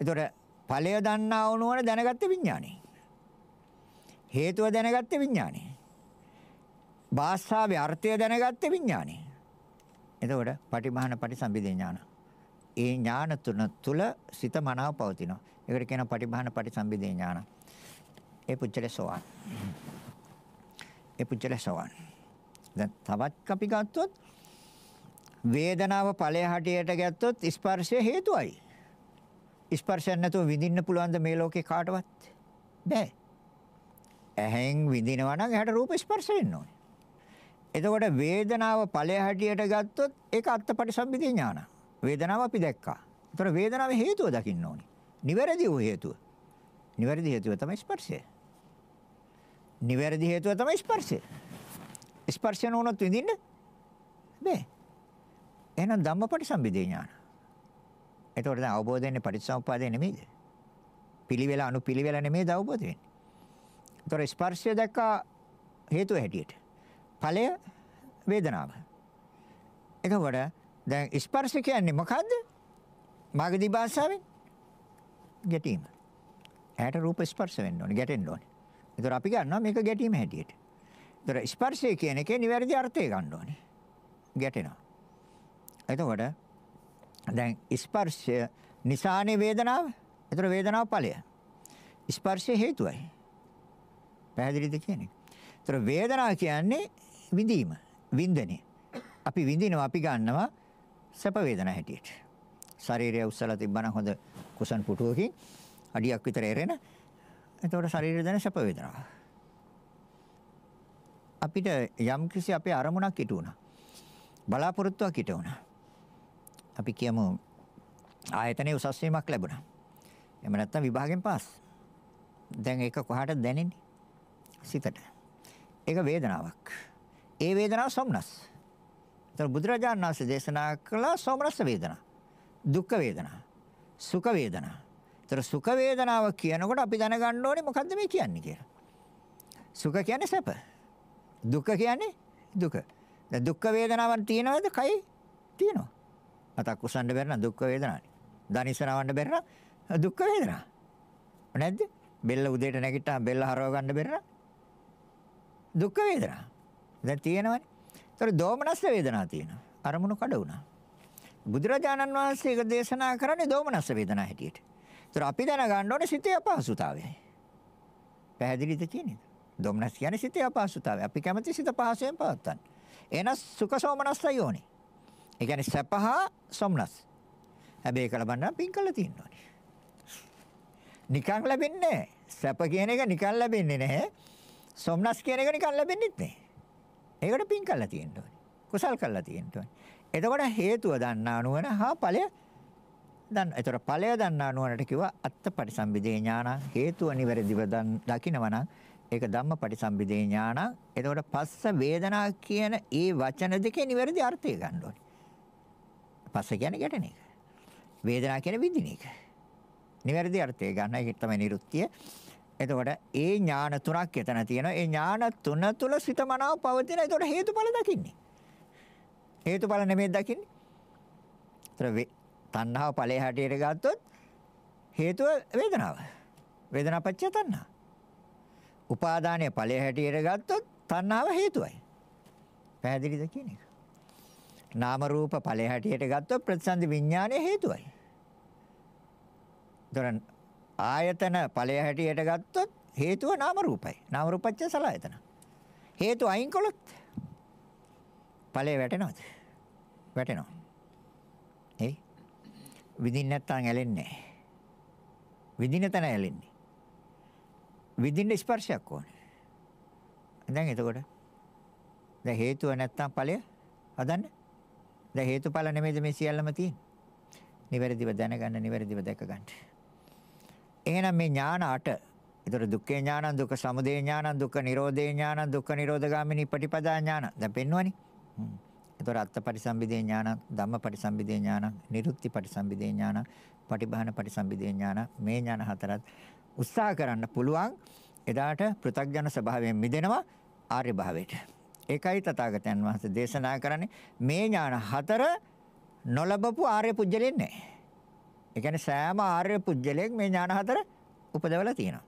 ඒතොර ඵලය දන්නා වුණොන දැනගත්තේ විඥාණය. හේතුව දැනගත්තේ විඥාණය. භාෂාවේ අර්ථය දැනගත්තේ විඥාණය. එතකොට පටිමහන පටිසම්භිදේ ඥාන. ඒ ඥාන තුන තුල සිත මනාව පවතිනවා. ඒකට කියනවා පටිමහන පටිසම්භිදේ ඥාන. ඒ පුච්චලේ සෝවාන්. ඒ පුච්චලේ සෝවාන්. දැන් තවත් අපි ගත්තොත් වේදනාව ඵලය හැටියට ගත්තොත් ස්පර්ශය හේතුවයි. ස්පර්ශයෙන් නැතුව විඳින්න පුළුවන්ද මේ ලෝකේ කාටවත්? බෑ. ඇහෙන් විඳිනවා නම් එහට රූප ස්පර්ශ වෙන්න ඕනේ. එතකොට වේදනාව ඵලය හැටියට ගත්තොත් ඒක අත්පටිසම්භිද ඥාන. වේදනාව අපි දැක්කා. එතකොට වේදනාවේ හේතුව දකින්න ඕනේ. නිවැරදි වූ හේතුව. නිවැරදි හේතුව තමයි ස්පර්ශය. නිවැරදි හේතුව තමයි ස්පර්ශය. ස්පර්ශය නොනොත් විඳින්න බෑ. එහෙනම් ධම්මපටිසම්භිදේ ඥාන. එතකොට දැන් අවබෝධ වෙන්නේ පටිච්චසමුප්පාදේ නෙමෙයිද? පිළිවෙල අනුපිළිවෙල නෙමෙයිද අවබෝධ වෙන්නේ? එතකොට ස්පර්ශය දැක්කා හේතුව හැටියට. ඵලය වේදනාව. එතකොට දැන් ස්පර්ශ කියන්නේ මොකද්ද? මාගදී භාෂාවෙන් ගැටීම. ඇට රූප ස්පර්ශ වෙන්න ඕනේ, ගැටෙන්න ඕනේ. එතකොට අපි ගන්නවා මේක ගැටීම හැටියට. එතකොට ස්පර්ශය කියන එකේ නිවැරදි අර්ථය ගන්න ඕනේ. ගැටෙනවා. එතකොට දැන් ස්පර්ශය නිසානේ වේදනාව. ඒතර වේදනාව ඵලය. ස්පර්ශය හේතුවයි. පැහැදිලිද කියන්නේ? ඒතර වේදනාව කියන්නේ විඳීම, වින්දනය. අපි විඳිනවා, අපි ගන්නවා සැප වේදනා හැටියට. ශරීරය උස්සලා තිබ්බනම් හොඳ කුසන් පුටුවකින් අඩියක් විතර එරෙන. එතකොට ශරීරය දැන සැප වේදනාව. අපිට යම් කිසි අපේ අරමුණක් හිටුණා. බලාපොරොත්තුවක් හිටුණා. අපි කියමු ආයතනයේ උසස් වීමක් ලැබුණා. එහෙම නැත්නම් විභාගෙන් පාස්. දැන් ඒක කොහාට දැනෙන්නේ? සිතට. ඒක වේදනාවක්. ඒ වේදනාව සොම්නස්. ඒතර බුදුරජාණන් වහන්සේ දේශනා කළ සොම්නස් වේදනා. දුක් වේදනා. සුඛ වේදනා. ඒතර සුඛ වේදනාව කියනකොට අපි දැනගන්න ඕනේ මොකද්ද මේ කියන්නේ කියලා. සුඛ කියන්නේ සැප. දුක් කියන්නේ දුක. දුක් වේදනාවක් තියෙනවද? කයි තියෙනවා. අතක් උස්සන්න බැරි නම් දුක් වේදනානේ. දනිස නවන්න බැරි නම් දුක් වේදනා. නැද්ද? බෙල්ල උදේට නැගිට්ටා බෙල්ල හරව ගන්න බැරි නම් දුක් වේදනා. දැන් තියෙනවනේ. ඒතර දෝමනස් වේදනා තියෙනවා. අරමුණු කඩ වුණා. බුදුරජාණන් වහන්සේ ඒක දේශනා කරන්නේ දෝමනස් වේදනා හැටියට. ඒතර අපි දැනගන්න ඕනේ සිතේ අපහසුතාවය. පැහැදිලිද කියන්නේ? දෝමනස් කියන්නේ සිතේ අපහසුතාවය. අපි කැමති සිත පහසුවෙන් පවත්තන්න. එනස් සුඛ සෝමනස්සය යෝනේ. ඒ කියන්නේ සැප හා සොම්නස්. හැබැයි ඒක ලබන්න නම් පින් කළා තියෙනවා. නිකන් ලැබෙන්නේ නැහැ. සැප කියන එක නිකන් ලැබෙන්නේ නැහැ. සොම්නස් කියන එක නිකන් ලැබෙන්නේත් නැහැ. ඒකට පින් කළා තියෙනවා. කුසල් කළා තියෙනවා. එතකොට හේතුව දන්නා නුවණ හා ඵලය දන්න. ඒතර ඵලය දන්නා නුවණට කිව්වා අත්පටිසම්භිදේ ඥාන හේතුව නිවැරදිව දකිනවා නම් ඒක ධම්මපටිසම්භිදේ ඥාන. එතකොට පස්ස වේදනා කියන ඒ වචන දෙකේ නිවැරදි අර්ථය ගන්න ඕනේ. පස්ස කියන්නේ ගැටෙන එක. වේදනා කියන්නේ විඳින එක. නිවැරදි අර්ථය ගන්න එක තමයි නිරුක්තිය. එතකොට ඒ ඥාන තුනක් එතන තියෙනවා. ඒ ඥාන තුන තුල සිත මනාව පවතින. එතකොට හේතුඵල දකින්නේ. හේතුඵල නෙමෙයි දකින්නේ. ඒතර තණ්හාව ඵලයේ හැටියට ගත්තොත් හේතුව වේදනාව. වේදනාපච්චය තණ්හා. උපාදානය ඵලයේ හැටියට ගත්තොත් තණ්හාව හේතුවයි. පැහැදිලිද කියන එක? නාම රූප ඵලයේ හැටියට ගත්තොත් ප්‍රතිසන්දි විඥානය හේතුවයි. දරන් ආයතන ඵලයේ හැටියට ගත්තොත් හේතුව නාම රූපයි. නාම රූපච්ච සලආයතන. හේතු අයින් කළොත් ඵලයේ වැටෙනවද? වැටෙනවා. එයි. විඳින්න නැත්නම් ඇලෙන්නේ නැහැ. විඳින තැන ඇලෙන්නේ. විඳින්න ස්පර්ශයක් ඕනේ. දැන් එතකොට දැන් හේතුව නැත්නම් ඵලය හදන්නේ දැන් හේතුඵල නෙමෙයිද මේ සියල්ලම තියෙන්නේ? නිවැරදිව දැනගන්න, නිවැරදිව දැකගන්න. එහෙනම් මේ ඥාන අට. ඒතර දුක්ඛේ ඥානං, දුක්ඛ සමුදය ඥානං, දුක්ඛ නිරෝධේ ඥානං, දුක්ඛ නිරෝධගාමිනී පටිපදා ඥාන. දැන් පෙන්වනේ. හ්ම්. ඒතර අත්ත පරිසම්බිදේ ඥානං, ධම්ම පරිසම්බිදේ ඥානං, නිරුක්ති පරිසම්බිදේ ඥානං, පටිභාන පරිසම්බිදේ ඥානං මේ ඥාන හතරත් උත්සාහ කරන්න පුළුවන්. එදාට පෘථග්ජන ස්වභාවයෙන් මිදෙනවා ආර්ය භාවයට. ඒකයි තථාගතයන් වහන්සේ දේශනා කරන්නේ මේ ඥාන හතර නොලබපු ආර්ය පුජ්‍යලෙන්නේ නැහැ. ඒ කියන්නේ සෑම ආර්ය පුජ්‍යලයක් මේ ඥාන හතර උපදවලා තියෙනවා.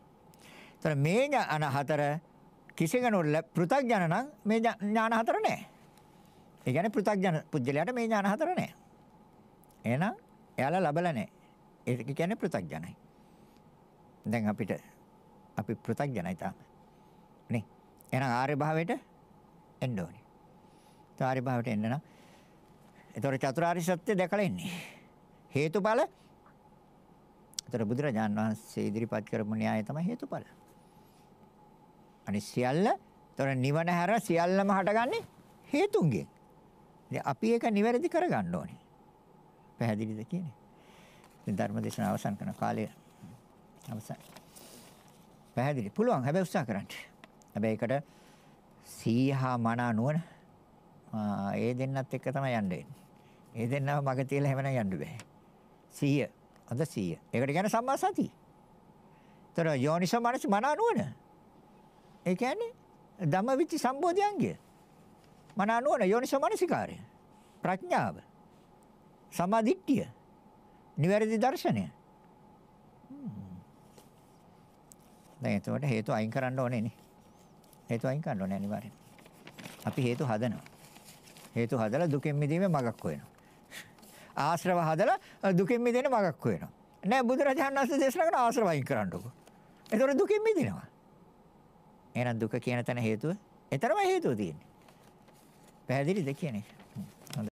ඒතර මේ ඥාන හතර කිසිගණු පෘථග්ජන නම් මේ ඥාන හතර නැහැ. ඒ කියන්නේ පෘථග්ජන පුජ්‍යලයට මේ ඥාන හතර නැහැ. එහෙනම් එයාලා ලබලා නැහැ. ඒක කියන්නේ පෘථග්ජනයි. දැන් අපිට අපි පෘථග්ජනයි තාම. නේ. එහෙනම් ආර්ය භාවයට එන්න ඕනේ. ආර්ය භාවයට එන්න නම් ඒතොර චතුරාර්ය සත්‍ය දැකලා ඉන්නේ. හේතුඵල ඒතර බුදුරජාන් වහන්සේ ඉදිරිපත් කරපු න්‍යාය තමයි හේතුඵල. අනිත් සියල්ල ඒතොර නිවන හැර සියල්ලම හටගන්නේ හේතුන්ගෙන්. ඉතින් අපි ඒක නිවැරදි කරගන්න ඕනේ. පැහැදිලිද කියන්නේ? ඉතින් ධර්මදේශන අවසන් කරන කාලය අවසන්. පැහැදිලි. පුළුවන් හැබැයි උත්සාහ කරන්න. හැබැයි ඒකට සීහා මනා නුවණ ඒ දෙන්නත් එක්ක තමයි යන්න වෙන්නේ. ඒ දෙන්නම මග තියලා හැමනම් යන්න බෑ. සීය අද සීය. ඒකට කියන්නේ සම්මා සතිය. ତර යෝනිසෝ මනස මනා නුවණ. ඒ කියන්නේ ධම්මවිචි සම්බෝධියංගය. මනා නුවණ යෝනිසෝ මනසිකාරය. ප්‍රඥාව. සමාධිට්ඨිය. නිවැරදි දර්ශනය. දැන් එතකොට හේතු අයින් කරන්න ඕනේ නේ. හේතු අයින් කරන්න ඕනේ අනිවාර්යෙන්. අපි හේතු හදනවා. හේතු හදලා දුකෙන් මිදීමේ මඟක් හොයනවා. ආශ්‍රව හදලා දුකෙන් මිදෙන මඟක් හොයනවා. නෑ බුදුරජාණන් වහන්සේ දේශනා කරන ආශ්‍රව අයින් කරන්නකො. ඒතර දුකෙන් මිදිනවා. එහෙනම් දුක කියන තැන හේතුව, ඒතරම හේතුව තියෙන්නේ. පැහැදිලිද කියන්නේ?